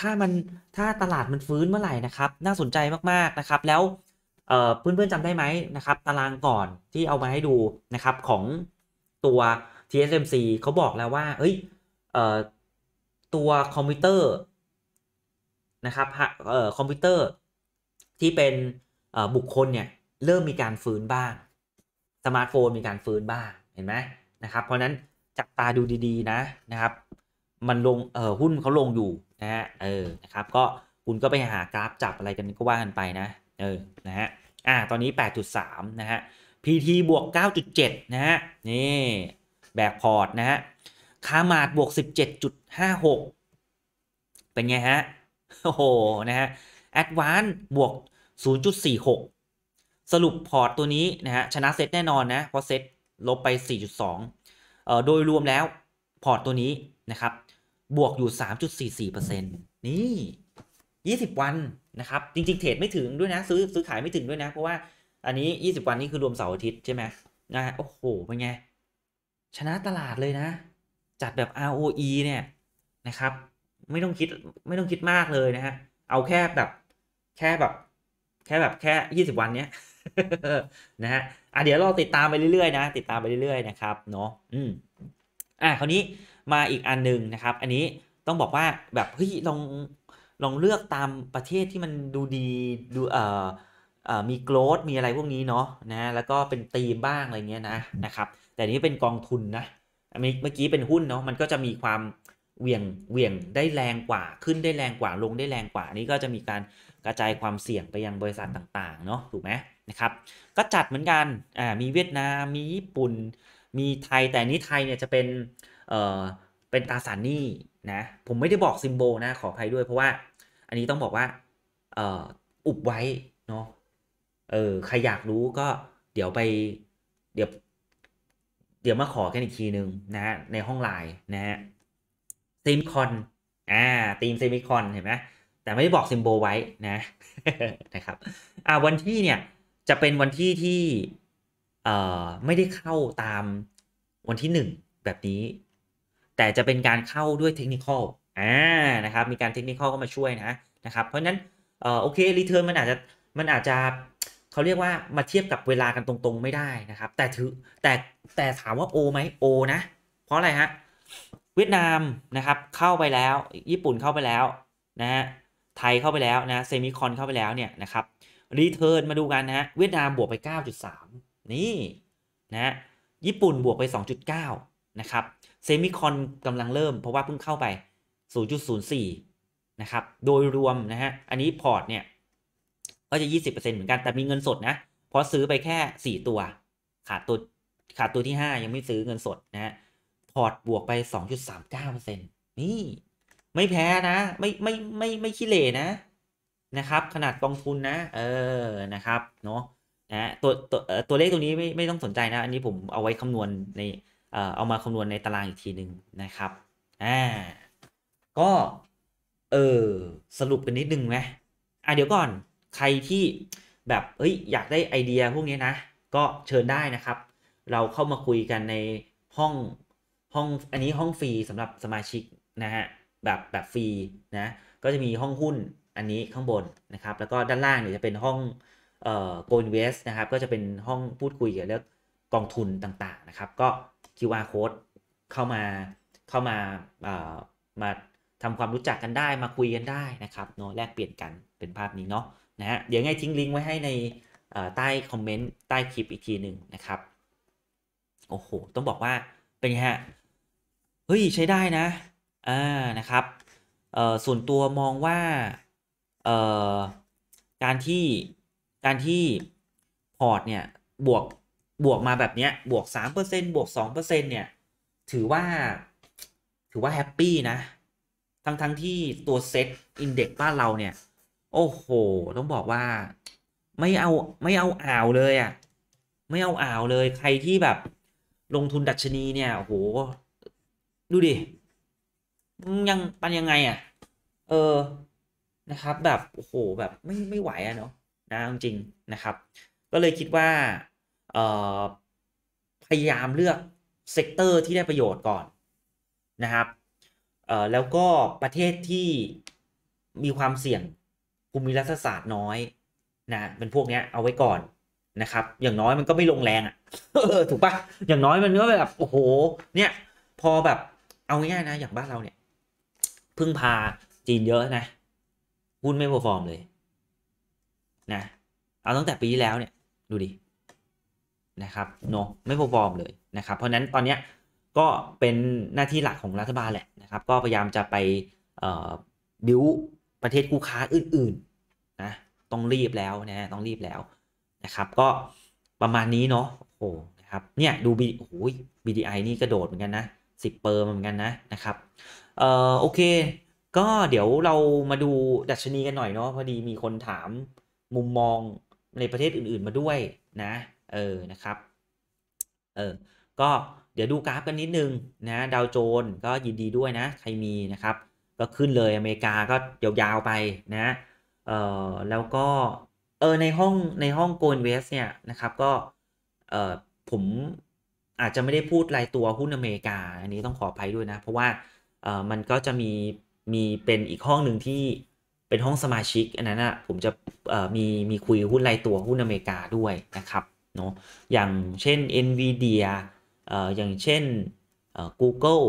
ถ้ามันถ้าตลาดมันฟื้นเมื่อไหร่นะครับ น่าสนใจมากๆนะครับ แล้วเพื่อนๆจำได้ไหมนะครับตารางก่อนที่เอามาให้ดูนะครับของตัว TSMC เขาบอกแล้วว่า เอ้ยตัวคอมพิวเตอร์นะครับคอมพิวเตอร์ที่เป็นบุคคลเนี่ยเริ่มมีการฟื้นบ้าง สมาร์ทโฟนมีการฟื้นบ้างห็นไหมนะครับ เพราะนั้น จับตาดูดีๆนะนะครับ มันลงเออหุ้นเขาลงอยู่นะฮะเออนะ ครับ ก็คุณก็ไปหา กราฟจับอะไรกัน ก็ว่ากันไป นะเออนะฮะอ่าตอนนี้ 8.3 นะฮะ PT บวก 9.7นะฮะนี่ แบกพอร์ตนะฮะคามาดบวก17.56 เป็นไงฮะโอ้โห นะฮะแอดวานบวก0.46 สรุปพอร์ตตัวนี้ นะฮะชนะเซตแน่นอนนะเพราะเซตลบไป 4.2เอ่อโดยรวมแล้วพอร์ตตัวนี้นะครับ บวกอยู่ 3.44%นี่ 20 วันนะครับ จริง ๆ เทรดไม่ถึงด้วยนะ ซื้อ ซื้อขายไม่ถึงด้วยนะ เพราะว่า อันนี้ 20 วันนี้คือรวมเสาร์อาทิตย์ใช่ไหมนะโอ้โห เป็นไง ชนะตลาดเลยนะ จัดแบบ ROE เนี่ยนะครับ ไม่ต้องคิด ไม่ต้องคิดมากเลยนะฮะ เอาแค่แบบ แค่แบบ แค่แบบแค่ 20 วันเนี้ยนะฮะอ่ะเดี๋ยวเราติดตามไปเรื่อยๆ นะติดตามไปเรื่อย ๆนะครับเนาะ อืมอ่ะคราวนี้มาอีกอันหนึ่งนะครับ อันนี้ต้องบอกว่าแบบเฮ้ยลองลองเลือกตามประเทศที่มันดูดีดูเอ่ออมีโกลดมีอะไรพวกนี้เนาะนะแล้วก็เป็นตีมบ้างอะไรเงี้ยนะนะครับแต่นี้เป็นกองทุนนะเมื่อกี้เป็นหุ้นเนาะมันก็จะมีความเวี่ยงเวี่ยงได้แรงกว่าขึ้นได้แรงกว่าลงได้แรงกว่านี่ก็จะมีการกระจายความเสี่ยงไปยังบริษัทต่างๆเนาะถูกไหมะครับ ก็จัดเหมือนกันอ่ามีเวียดนาม มีญี่ปุ่น มีไทย แต่นี้ไทยเนี่ยจะเป็นเอ่อเป็นตาสานี่นะ ผมไม่ได้บอกซิมโบนะ ขออภัยด้วยเพราะว่าอันนี้ต้องบอกว่าเอ่ออุบไว้เนาะเออใครอยากรู้ก็เดี๋ยวไป เดี๋ยวเดี๋ยวมาขอกันอีกทีหนึ่งนะฮะในห้องไลน์นะฮะซิมคอนอ่าทีมซิมิคอนเห็นไหมแต่ไม่ได้บอกซิมโบไว้นะนะครับอ่าวันที่เนี่ยจะเป็นวันที่ที่เอ่อไม่ได้เข้าตามวันที่หนึ่งแบบนี้แต่จะเป็นการเข้าด้วยเทคนิคออ่านะครับ มีการเทคนิคอเข้ามาช่วยนะนะครับเพราะนั้นเอ่อโอเครีเทิร์นมันอาจจะมันอาจจะเขาเรียกว่ามาเทียบกับเวลากันตรงๆไม่ได้นะครับ แต่ถือแต่แต่ถามว่าโอไหมโอนะ เพราะอะไรฮะเวียดนามนะครับเข้าไปแล้วญี่ปุ่นเข้าไปแล้ว นะฮะไทยเข้าไปแล้วนะเซมิคอนเข้าไปแล้วเนี่ยนะครับรีเทิร์นมาดูกันนะฮะเวียดนาม บวกไป 9.3 นี่ นะญี่ปุ่นบวกไป 2.9 นะครับเซมิคอนกำลังเริ่ม เพราะว่าเพิ่งเข้าไป 0.04 นะครับ โดยรวมนะฮะ อันนี้พอร์ตเนี่ย ก็จะ 20%เหมือนกันแต่มีเงินสดนะเพราะซื้อไปแค่ 4 ตัว ขาดตัว ขาดตัวที่ 5 ยังไม่ซื้อเงินสดนะฮะพอร์ตบวกไป 2.39%นี่ ไม่แพ้นะ ไม่ไม่ไม่ไม่ขี้เหร่นะนะครับขนาดกองทุนนะเออนะครับเนาะนะตัวตัวตัวเลขตัวนี้ไม่ไม่ต้องสนใจนะ อันนี้ผมเอาไว้คำนวณในเออเอามาคำนวณในตารางอีกทีหนึ่งนะครับอ่าก็เออสรุปกันนิดนึงไหมอ่ะเดี๋ยวก่อนใครที่แบบเอ้ยอยากได้ไอเดียพวกนี้นะ ก็เชิญได้นะครับ เราเข้ามาคุยกันในห้องห้องอันนี้ห้องฟรีสำหรับสมาชิกนะฮะ แบบแบบฟรีนะ ก็จะมีห้องหุ้นอันนี้ข้างบนนะครับแล้วก็ด้านล่างเนี่ยจะเป็นห้อง เอ่อ Go Invest นะครับก็จะเป็นห้องพูดคุยเกี่ยวกับเรื่องกองทุนต่างๆนะครับก็ QR code เข้ามาเข้ามาเอ่อมาทำความรู้จักกันได้มาคุยกันได้นะครับเนาะแลกเปลี่ยนกันเป็นภาพนี้เนาะนะฮะ เดี๋ยวไงทิ้งลิงก์ไว้ให้ในใต้คอมเมนต์ใต้คลิปอีกทีหนึ่งนะครับโอ้โหต้องบอกว่าเป็นไงฮะเฮ้ยใช้ได้นะอ่านะครับเอ่อส่วนตัวมองว่าเอ่อการที่การที่พอร์ตเนี่ยบวกบวกมาแบบเนี้ยบวกสามเเปอร์ซ็นบวกสองเปอร์เซ็นเนี่ย ถือว่า ถือว่าแฮปปี้นะทั้งทั้งที่ตัวเซ็ตอินเด็กซ์บ้านเราเนี่ย โอ้โห ต้องบอกว่าไม่เอาไม่เอาอ่าวเลยอะ่ะไม่เอาอ่าวเลยใครที่แบบลงทุนดัชนีเนี่ยโอ้โหดูดิยังปันยังไงอะ่ะเออนะครับแบบ โอ้โหแบบไม่ไม่ไหวอะเนาะนะจริงนะครับ ก็เลยคิดว่าพยายามเลือกเซกเตอร์ที่ได้ประโยชน์ก่อนนะครับแล้วก็ประเทศที่มีความเสี่ยงภูมิรัฐศาสตร์น้อย นะเป็นพวกเนี้ยเอาไว้ก่อนนะครับอย่างน้อยมันก็ไม่ลงแรงอะ่ะถูกปะอย่างน้อยมันก็แบบโอ้โห เนี่ย พอแบบเอาง่ายๆนะ อย่างบ้านเราเนี่ยพึ่งพาจีนเยอะนะหุ้นไม่เพอร์ฟอร์มเลยนะเอาตั้งแต่ปีที่แล้วเนี่ยดู ดิ นะครับเนาะไม่เพอร์ฟอร์มเลยนะครับเพราะนั้นตอนเนี้ยก็เป็นหน้าที่หลักของรัฐบาลแหละนะครับ ก็ พยายามจะไปบิ้วประเทศคู่ค้าอื่นๆนะ ต้อง รีบแล้วนะต้องรีบแล้วนะครับ ก็ประมาณนี้เนาะโอ้ครับเนี่ยดูบีโอ้ยบีดีไอนี่กระโดดเหมือนกันนะสิเปอร์เหมือนกันนะนะครับเอ่อโอเคก็เดี๋ยวเรามาดูดัชนีกันหน่อยเนาะพอดีมีคนถามมุมมองในประเทศอื่น ๆมาด้วยนะเออนะครับเออก็เดี๋ยวดูกราฟกันนิดนึง นะดาวโจนก็ยินดีด้วยนะ ใครมีนะครับ ก็ขึ้นเลยอเมริกาก็ยาวๆ ไปนะเออแล้วก็เออในห้องในห้องโกลเวสเนี่ยนะครับก็เออผมอาจจะไม่ได้พูดรายตัวหุ้นอเมริกา อันนี้ต้องขออภัยด้วยนะ เพราะว่าเออมันก็จะมีมี เป็นอีก ห้องหนึ่งที่เป็นห้องสมาชิก อันนั้นอ่ะผมจะมี มีคุยหุ้นรายตัวหุ้นอเมริกาด้วยนะครับเนาะอย่างเช่น NVIDIA เอ่ออย่างเช่น Google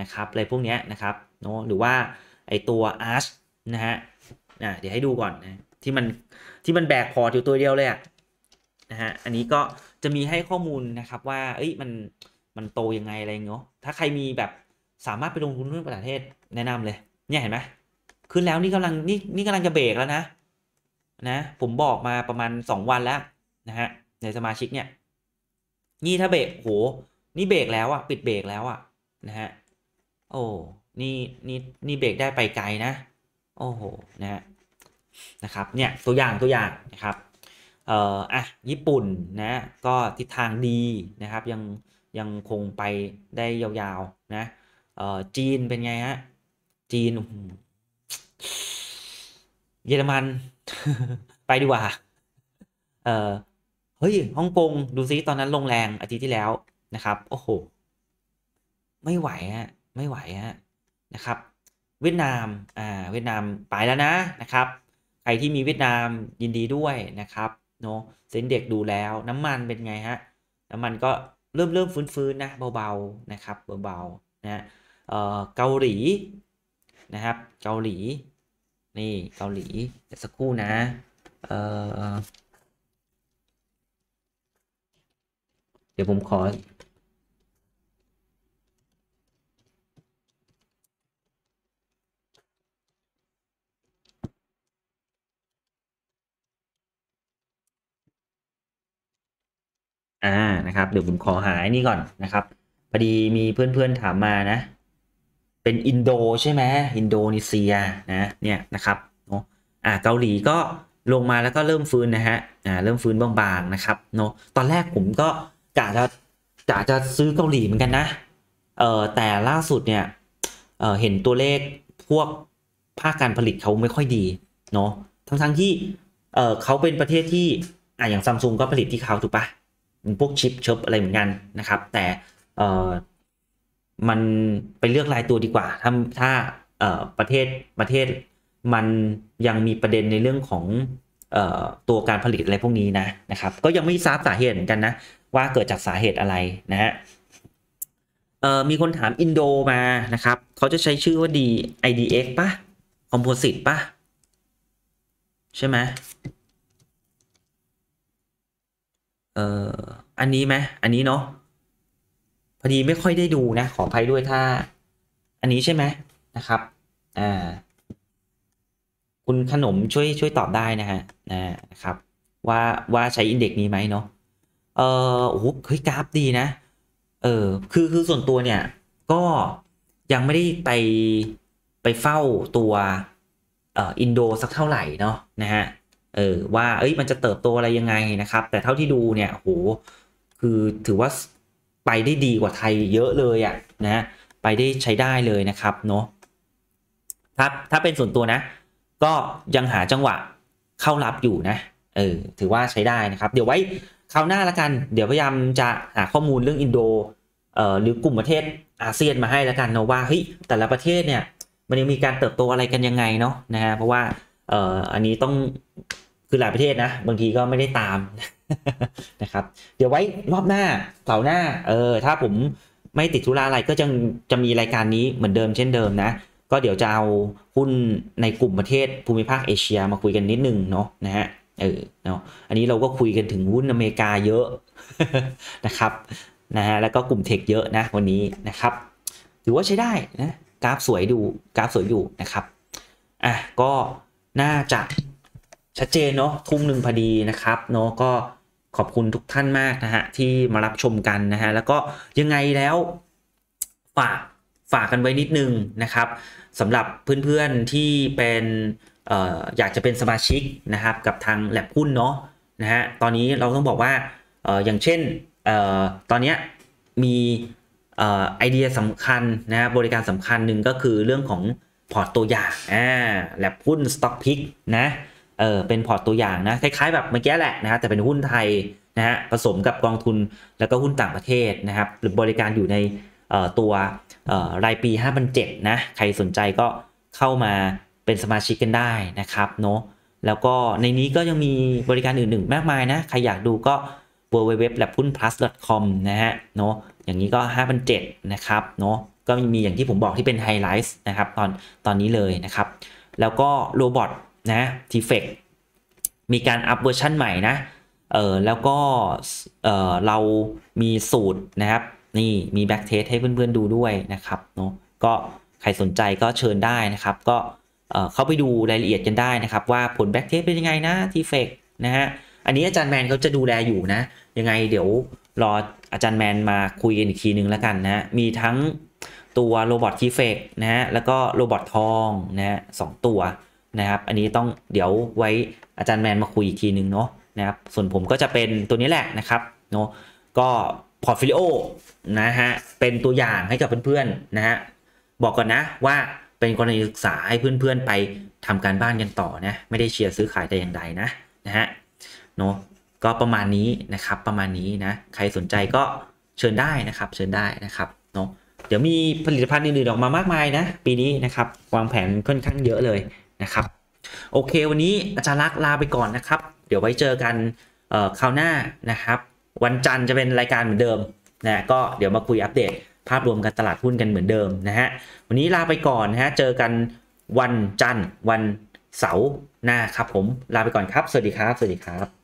นะครับอะไรพวกเนี้ยนะครับเนาะหรือว่าไอตัว Arch นะฮะอ่าเดี๋ยวให้ดูก่อนนะที่ มัน ที่มันแบก พอร์ตอยู่ ตัวเดียว เลยอะนะฮะอันนี้ก็จะมีให้ข้อมูลนะครับว่าเอ้ยมันมันโตยังไงอะไรเนาะถ้าใครมีแบบสามารถไปลงทุนหุ้นประเทศแนะนำเลย เนี่ยเห็นไหมขึ้นแล้วนี่กำลังนี่นี่กำลังจะเบรกแล้วนะนะ ผมบอกมาประมาณ 2 วันแล้วนะฮะในสมาชิกเนี่ย นี่ถ้าเบรกโห นี่เบรกแล้วอะปิดเบรกแล้วอะนะฮะ โอ้ นี่นี่นี่เบรกได้ไปไกลนะ โอ้โหนะฮะนะครับ เนี่ยตัวอย่างตัวอย่างนะครับ เอ่ออ่ะญี่ปุ่นนะ ก็ทิศทางดีนะครับ ยังยังคงไปได้ยาว ๆ นะเอ่อจีนเป็นไงฮะ จีนเยอรมันไปดีกว่า เออเฮ้ยฮ่องกงดูซิตอนนั้นลงแรงอาทิตย์ที่แล้วนะครับ โอ้โห ไม่ไหวฮะไม่ไหวฮะนะครับ เวียดนาม อ่า เวียดนามไปแล้วนะนะครับใครที่มีเวียดนามยินดีด้วยนะครับเนาะเซ็นเด็กดูแล้ว น้ำมันเป็นไงฮะ น้ำมันก็เริ่มเริ่มฟื้นๆนะเบาๆนะครับ เบาๆนะเกาหลีนะครับเกาหลี นี่เกาหลีเดี๋ยวสักครู่นะเดี๋ยวผมขออ่านะครับ เดี๋ยวผมขอหายนี่ก่อนนะครับพอดีมีเพื่อนๆถามมานะเป็น อินโดใช่ไหมอินโดนีเซียนะเนี่ยนะครับเนาะอ่าเกาหลีก็ลงมาแล้วก็เริ่มฟื้นนะฮะ อ่า เริ่มฟื้นบางๆนะครับเนาะตอนแรกผมก็กะจะกะจะซื้อเกาหลีเหมือนกันนะ เออแต่ล่าสุดเนี่ย เออเห็นตัวเลขพวกภาคการผลิตเขาไม่ค่อยดีเนาะทั้งๆทที่ เออเขาเป็นประเทศที่ อ่าอย่างซัมซุงก็ผลิตที่เขาถูกปะพวกชิปเชิปอะไรเหมือนกันนะครับ แต่เออมันไปเลือกรายตัวดีกว่าถ้าถ้าประเทศประเทศมันยังมีประเด็นในเรื่องของตัวการผลิตอะไรพวกนี้นะนะครับ ก็ยังไม่ทราบสาเหตุกันนะ ว่าเกิดจากสาเหตุอะไรนะฮะมีคนถามอินโดมานะครับเขาจะใช้ชื่อว่า D IDX ป่ะคอมโพสิตป่ะ ใช่ไหมเอออันนี้ไหมอันนี้เนาะพอดีไม่ค่อยได้ดูนะขออภัยด้วยถ้า อันนี้ใช่ไหมนะครับอ่าคุณขนมช่วยช่วยตอบได้นะฮะนะครับว่าว่าใช้อินเด็กนี้ไหมเนาะเออโอ้โหเฮ้ยกราฟดีนะ เออคือคือส่วนตัวเนี่ยก็ยังไม่ได้ไปไปเฝ้าตัวเอ่ออินโดสักเท่าไหร่เนาะนะฮะเออว่าเอ้ยมันจะเติบโตอะไรยังไงนะครับแต่เท่าที่ดูเนี่ยโหคือถือว่าไปได้ดีกว่าไทยเยอะเลยอะ่ะนะไปได้ใช้ได้เลยนะครับเนาะถ้าถ้าเป็นส่วนตัวนะ ก็ยังหาจังหวะเข้ารับอยู่นะเออถือว่าใช้ได้นะครับ เดี๋ยวไว้คราวหน้าละกัน เดี๋ยวพยายามจะหาข้อมูลเรื่องอินโดเอ่อหรือกลุ่มประเทศอาเซียนมาให้ละกันเนาะว่าเฮ้ยแต่ละประเทศเนี่ยมันยังมีการเติบโตอะไรกันยังไงเนาะนะฮะเพราะว่าเอ่ออันนี้ต้องคือหลายประเทศนะบางทีก็ไม่ได้ตามนะครับเดี๋ยวไว้รอบหน้าเสาร์หน้าเออถ้าผมไม่ติดธุระอะไรก็จะจะมีรายการนี้เหมือนเดิมเช่นเดิมนะ ก็เดี๋ยวจะเอาหุ้นในกลุ่มประเทศภูมิภาคเอเชีย มาคุยกันนิดนึงเนาะนะฮะเออเนาะอันนี้เราก็คุยกันถึงหุ้นอเมริกาเยอะนะครับนะฮะแล้วก็กลุ่มเทคเยอะนะวันนี้นะครับถือว่าใช้ได้นะกราฟสวยดูกราฟสวยอยู่นะครับอ่ะก็น่าจะชัดเจนเนาะทุ่มหนึ่งพอดีนะครับเนาะก็ขอบคุณทุกท่านมากนะฮะที่มารับชมกันนะฮะแล้วก็ยังไงแล้วฝากฝากกันไว้นิดนึงนะครับสำหรับเพื่อนๆที่เป็นอออยากจะเป็นสมาชิกนะครับ กับทางแลบหุ้นเนาะนะฮะตอนนี้เราต้องบอกว่าอออย่างเช่นออตอนนี้มีไอเดียสำคัญนะบริการสำคัญหนึ่งก็คือเรื่องของพอร์ตตัวอย่างอ่าแลบหุ้นสต็อกพิกนะเออเป็นพอร์ตตัวอย่างนะ คล้าย ๆ แบบเมื่อกี้แหละนะฮะแต่เป็นหุ้นไทยนะฮะผสมกับกองทุนแล้วก็หุ้นต่างประเทศนะครับ หรือบริการอยู่ในตัวรายปี5,007นะ ใครสนใจก็เข้ามาเป็นสมาชิกกันได้นะครับ เนาะแล้วก็ในนี้ก็ยังมีบริการอื่นๆ มากมายนะ ใครอยากดูก็ w w w l a b p u n p l u s c o m นะฮะเนาะอย่างนี้ก็5,007นะครับเนาะก็มีอย่างที่ผมบอกที่เป็นไฮไลท์นะครับตอนตอนนี้เลยนะครับแล้วก็โรบอทนะทีเฟกมีการอัปเวอร์ชันใหม่นะเออแล้วก็เออเรามีสูตรนะครับนี่มีแบ็กเทสให้เพื่อนๆดูด้วยนะครับเนาะก็ใครสนใจก็เชิญได้นะครับก็เข้าไปดูรายละเอียดกันได้นะครับ ว่าผลแบ็กเทสเป็นยังไงนะทีเฟกนะฮะอันนี้อาจารย์แมนเขาจะดูแลอยู่นะยังไงเดี๋ยวรออาจารย์แมนมาคุยกันอีกทีนึงแล้วกันนะมีทั้งตัวโรบอททีเฟกนะฮะแล้วก็โรบอททองนะฮะสตัวนะครับ อันนี้ต้องเดี๋ยวไว้อาจารย์แมนมาคุยอีกทีนึงเนาะนะครับ ส่วนผมก็จะเป็นตัวนี้แหละนะครับเนาะ ก็พอร์ตฟิลิโอนะฮะ เป็นตัวอย่างให้กับเพื่อนๆนะฮะ บอกก่อนนะว่าเป็นกรณีศึกษาให้เพื่อนๆไปทำการบ้านกันต่อนะ ไม่ได้เชียร์ซื้อขายแต่อย่างใดนะนะฮะเนาะ ก็ประมาณนี้นะครับ ประมาณนี้นะ ใครสนใจก็เชิญได้นะครับ เชิญได้นะครับเนาะ เดี๋ยวมีผลิตภัณฑ์อื่นๆออกมามากมายนะปีนี้นะครับ วางแผนค่อนข้างเยอะเลยนะครับโอเควันนี้อาจารย์ลักษ์ลาไปก่อนนะครับ เดี๋ยวไว้เจอกันคราวหน้านะครับ วันจันทร์จะเป็นรายการเหมือนเดิมนะก็เดี๋ยวมาคุยอัปเดต ภาพรวมการตลาดหุ้นกันเหมือนเดิมนะฮะวันนี้ลาไปก่อนนะฮะเจอกันวันจันทร์วันเสาร์หน้าครับผมลาไปก่อนครับสวัสดีครับสวัสดีครับ